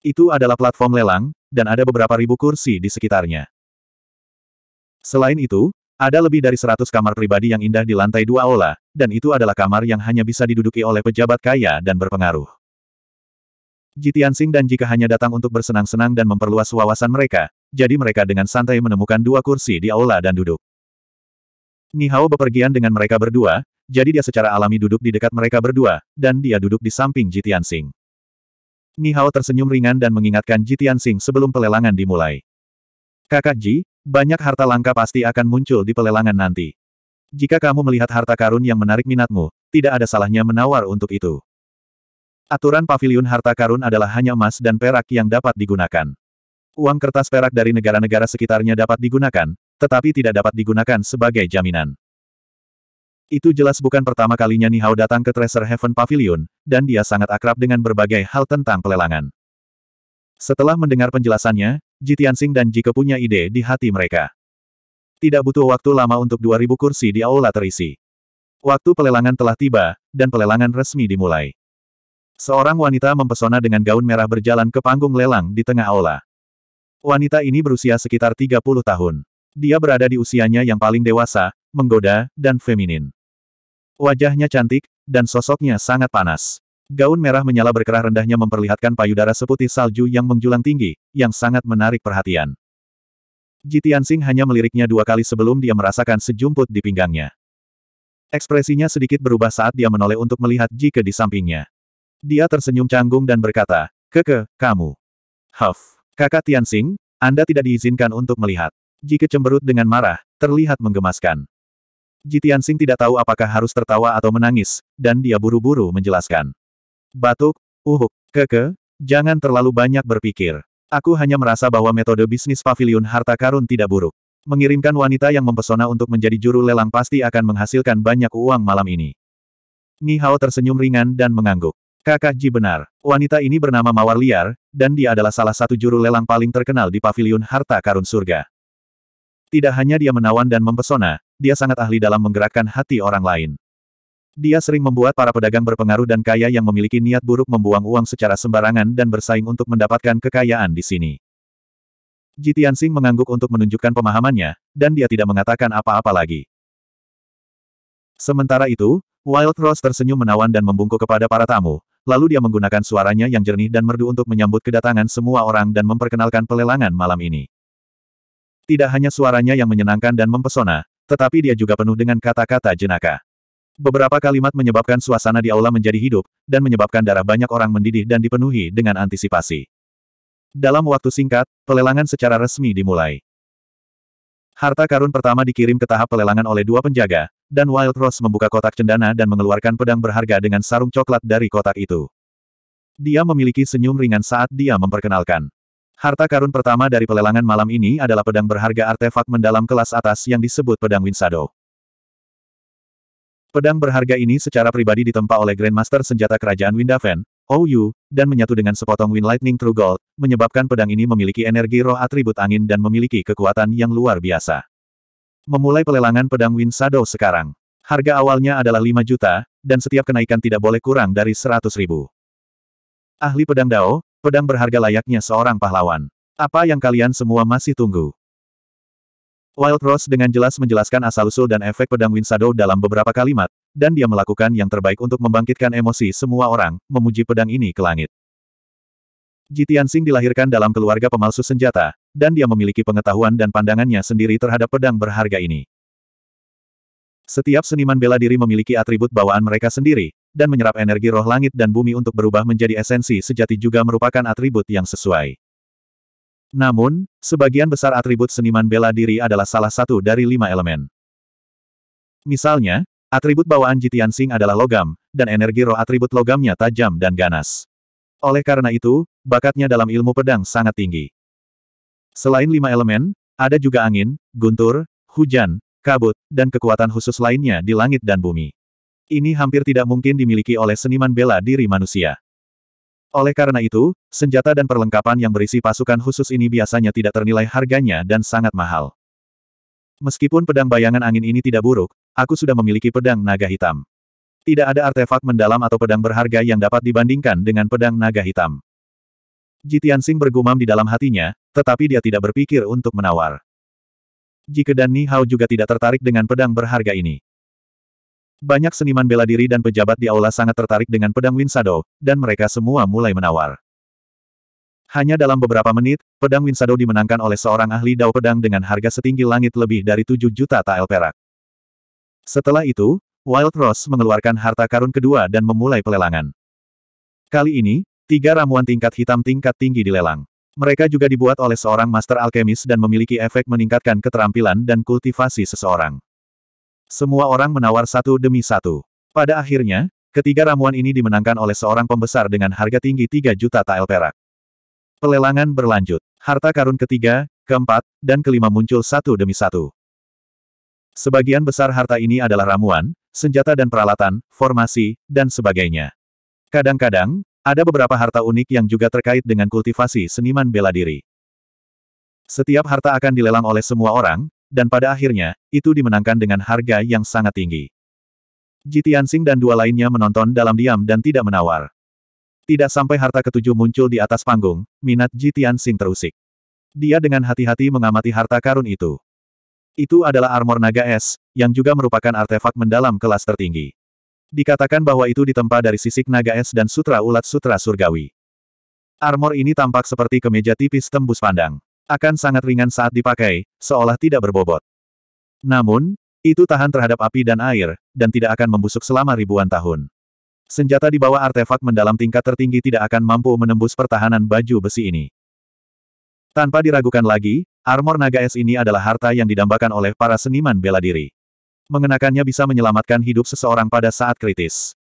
Itu adalah platform lelang, dan ada beberapa ribu kursi di sekitarnya. Selain itu, ada lebih dari seratus kamar pribadi yang indah di lantai dua aula, dan itu adalah kamar yang hanya bisa diduduki oleh pejabat kaya dan berpengaruh. Jitiansing dan jika hanya datang untuk bersenang-senang dan memperluas wawasan mereka, jadi mereka dengan santai menemukan dua kursi di aula dan duduk. Nihao bepergian dengan mereka berdua, jadi dia secara alami duduk di dekat mereka berdua, dan dia duduk di samping Jitiansing. Nihao tersenyum ringan dan mengingatkan Jitiansing sebelum pelelangan dimulai. Kakak Ji, banyak harta langka pasti akan muncul di pelelangan nanti. Jika kamu melihat harta karun yang menarik minatmu, tidak ada salahnya menawar untuk itu. Aturan pavilion harta karun adalah hanya emas dan perak yang dapat digunakan. Uang kertas perak dari negara-negara sekitarnya dapat digunakan, tetapi tidak dapat digunakan sebagai jaminan. Itu jelas bukan pertama kalinya Nihao datang ke Treasure Heaven Pavilion, dan dia sangat akrab dengan berbagai hal tentang pelelangan. Setelah mendengar penjelasannya, Ji Tianxing dan Ji Ke punya ide di hati mereka. Tidak butuh waktu lama untuk 2000 kursi di aula terisi. Waktu pelelangan telah tiba, dan pelelangan resmi dimulai. Seorang wanita mempesona dengan gaun merah berjalan ke panggung lelang di tengah aula. Wanita ini berusia sekitar 30 tahun. Dia berada di usianya yang paling dewasa, menggoda, dan feminin. Wajahnya cantik, dan sosoknya sangat panas. Gaun merah menyala berkerah rendahnya memperlihatkan payudara seputih salju yang menjulang tinggi, yang sangat menarik perhatian. Ji Tianxing hanya meliriknya dua kali sebelum dia merasakan sejumput di pinggangnya. Ekspresinya sedikit berubah saat dia menoleh untuk melihat Ji ke di sampingnya. Dia tersenyum canggung dan berkata, Keke, kamu. Huff, kakak Tianxing, Anda tidak diizinkan untuk melihat. Ji cemberut dengan marah, terlihat menggemaskan. Ji Tianxing tidak tahu apakah harus tertawa atau menangis, dan dia buru-buru menjelaskan. Batuk, uhuk, keke, jangan terlalu banyak berpikir. Aku hanya merasa bahwa metode bisnis pavilion harta karun tidak buruk. Mengirimkan wanita yang mempesona untuk menjadi juru lelang pasti akan menghasilkan banyak uang malam ini. Nihao tersenyum ringan dan mengangguk. Kakak Ji benar, wanita ini bernama Mawar Liar, dan dia adalah salah satu juru lelang paling terkenal di pavilion harta karun surga. Tidak hanya dia menawan dan mempesona, dia sangat ahli dalam menggerakkan hati orang lain. Dia sering membuat para pedagang berpengaruh dan kaya yang memiliki niat buruk membuang uang secara sembarangan dan bersaing untuk mendapatkan kekayaan di sini. Jitian Singh mengangguk untuk menunjukkan pemahamannya, dan dia tidak mengatakan apa-apa lagi. Sementara itu, Wild Rose tersenyum menawan dan membungkuk kepada para tamu, lalu dia menggunakan suaranya yang jernih dan merdu untuk menyambut kedatangan semua orang dan memperkenalkan pelelangan malam ini. Tidak hanya suaranya yang menyenangkan dan mempesona, tetapi dia juga penuh dengan kata-kata jenaka. Beberapa kalimat menyebabkan suasana di aula menjadi hidup, dan menyebabkan darah banyak orang mendidih dan dipenuhi dengan antisipasi. Dalam waktu singkat, pelelangan secara resmi dimulai. Harta karun pertama dikirim ke tahap pelelangan oleh dua penjaga, dan Wild Rose membuka kotak cendana dan mengeluarkan pedang berharga dengan sarung coklat dari kotak itu. Dia memiliki senyum ringan saat dia memperkenalkan. Harta karun pertama dari pelelangan malam ini adalah pedang berharga artefak mendalam kelas atas yang disebut pedang Winsado. Pedang berharga ini secara pribadi ditempa oleh Grandmaster senjata kerajaan Windaven, Ou dan menyatu dengan sepotong Wind Lightning True Gold, menyebabkan pedang ini memiliki energi roh atribut angin dan memiliki kekuatan yang luar biasa. Memulai pelelangan pedang Wind Shadow sekarang. Harga awalnya adalah 5 juta, dan setiap kenaikan tidak boleh kurang dari 100 ribu. Ahli pedang Dao, pedang berharga layaknya seorang pahlawan. Apa yang kalian semua masih tunggu? Wild Rose dengan jelas menjelaskan asal-usul dan efek pedang Wind dalam beberapa kalimat, dan dia melakukan yang terbaik untuk membangkitkan emosi semua orang, memuji pedang ini ke langit. Jitian Singh dilahirkan dalam keluarga pemalsu senjata, dan dia memiliki pengetahuan dan pandangannya sendiri terhadap pedang berharga ini. Setiap seniman bela diri memiliki atribut bawaan mereka sendiri, dan menyerap energi roh langit dan bumi untuk berubah menjadi esensi sejati juga merupakan atribut yang sesuai. Namun, sebagian besar atribut seniman bela diri adalah salah satu dari lima elemen. Misalnya, atribut bawaan Jitian Sing adalah logam, dan energi roh atribut logamnya tajam dan ganas. Oleh karena itu, bakatnya dalam ilmu pedang sangat tinggi. Selain lima elemen, ada juga angin, guntur, hujan, kabut, dan kekuatan khusus lainnya di langit dan bumi. Ini hampir tidak mungkin dimiliki oleh seniman bela diri manusia. Oleh karena itu, senjata dan perlengkapan yang berisi pasukan khusus ini biasanya tidak ternilai harganya dan sangat mahal. Meskipun pedang bayangan angin ini tidak buruk, aku sudah memiliki pedang naga hitam. Tidak ada artefak mendalam atau pedang berharga yang dapat dibandingkan dengan pedang naga hitam. Jitian Singh bergumam di dalam hatinya, tetapi dia tidak berpikir untuk menawar. Jika Dan Ni Hao juga tidak tertarik dengan pedang berharga ini. Banyak seniman bela diri dan pejabat di aula sangat tertarik dengan pedang Winsado, dan mereka semua mulai menawar. Hanya dalam beberapa menit, pedang Winsado dimenangkan oleh seorang ahli dao pedang dengan harga setinggi langit lebih dari 7 juta tael perak. Setelah itu, Wild Rose mengeluarkan harta karun kedua dan memulai pelelangan. Kali ini, tiga ramuan tingkat hitam tingkat tinggi dilelang. Mereka juga dibuat oleh seorang master alkemis dan memiliki efek meningkatkan keterampilan dan kultivasi seseorang. Semua orang menawar satu demi satu. Pada akhirnya, ketiga ramuan ini dimenangkan oleh seorang pembesar dengan harga tinggi 3 juta tael perak. Pelelangan berlanjut. Harta karun ketiga, keempat, dan kelima muncul satu demi satu. Sebagian besar harta ini adalah ramuan, senjata dan peralatan, formasi, dan sebagainya. Kadang-kadang, ada beberapa harta unik yang juga terkait dengan kultivasi seniman bela diri. Setiap harta akan dilelang oleh semua orang, dan pada akhirnya, itu dimenangkan dengan harga yang sangat tinggi. Ji Tianxing dan dua lainnya menonton dalam diam dan tidak menawar. Tidak sampai harta ketujuh muncul di atas panggung, minat Ji Tianxing terusik. Dia dengan hati-hati mengamati harta karun itu. Itu adalah armor naga es, yang juga merupakan artefak mendalam kelas tertinggi. Dikatakan bahwa itu ditempa dari sisik naga es dan sutra ulat sutra surgawi. Armor ini tampak seperti kemeja tipis tembus pandang akan sangat ringan saat dipakai, seolah tidak berbobot. Namun, itu tahan terhadap api dan air, dan tidak akan membusuk selama ribuan tahun. Senjata di bawah artefak mendalam tingkat tertinggi tidak akan mampu menembus pertahanan baju besi ini. Tanpa diragukan lagi, armor naga es ini adalah harta yang didambakan oleh para seniman bela diri. Mengenakannya bisa menyelamatkan hidup seseorang pada saat kritis.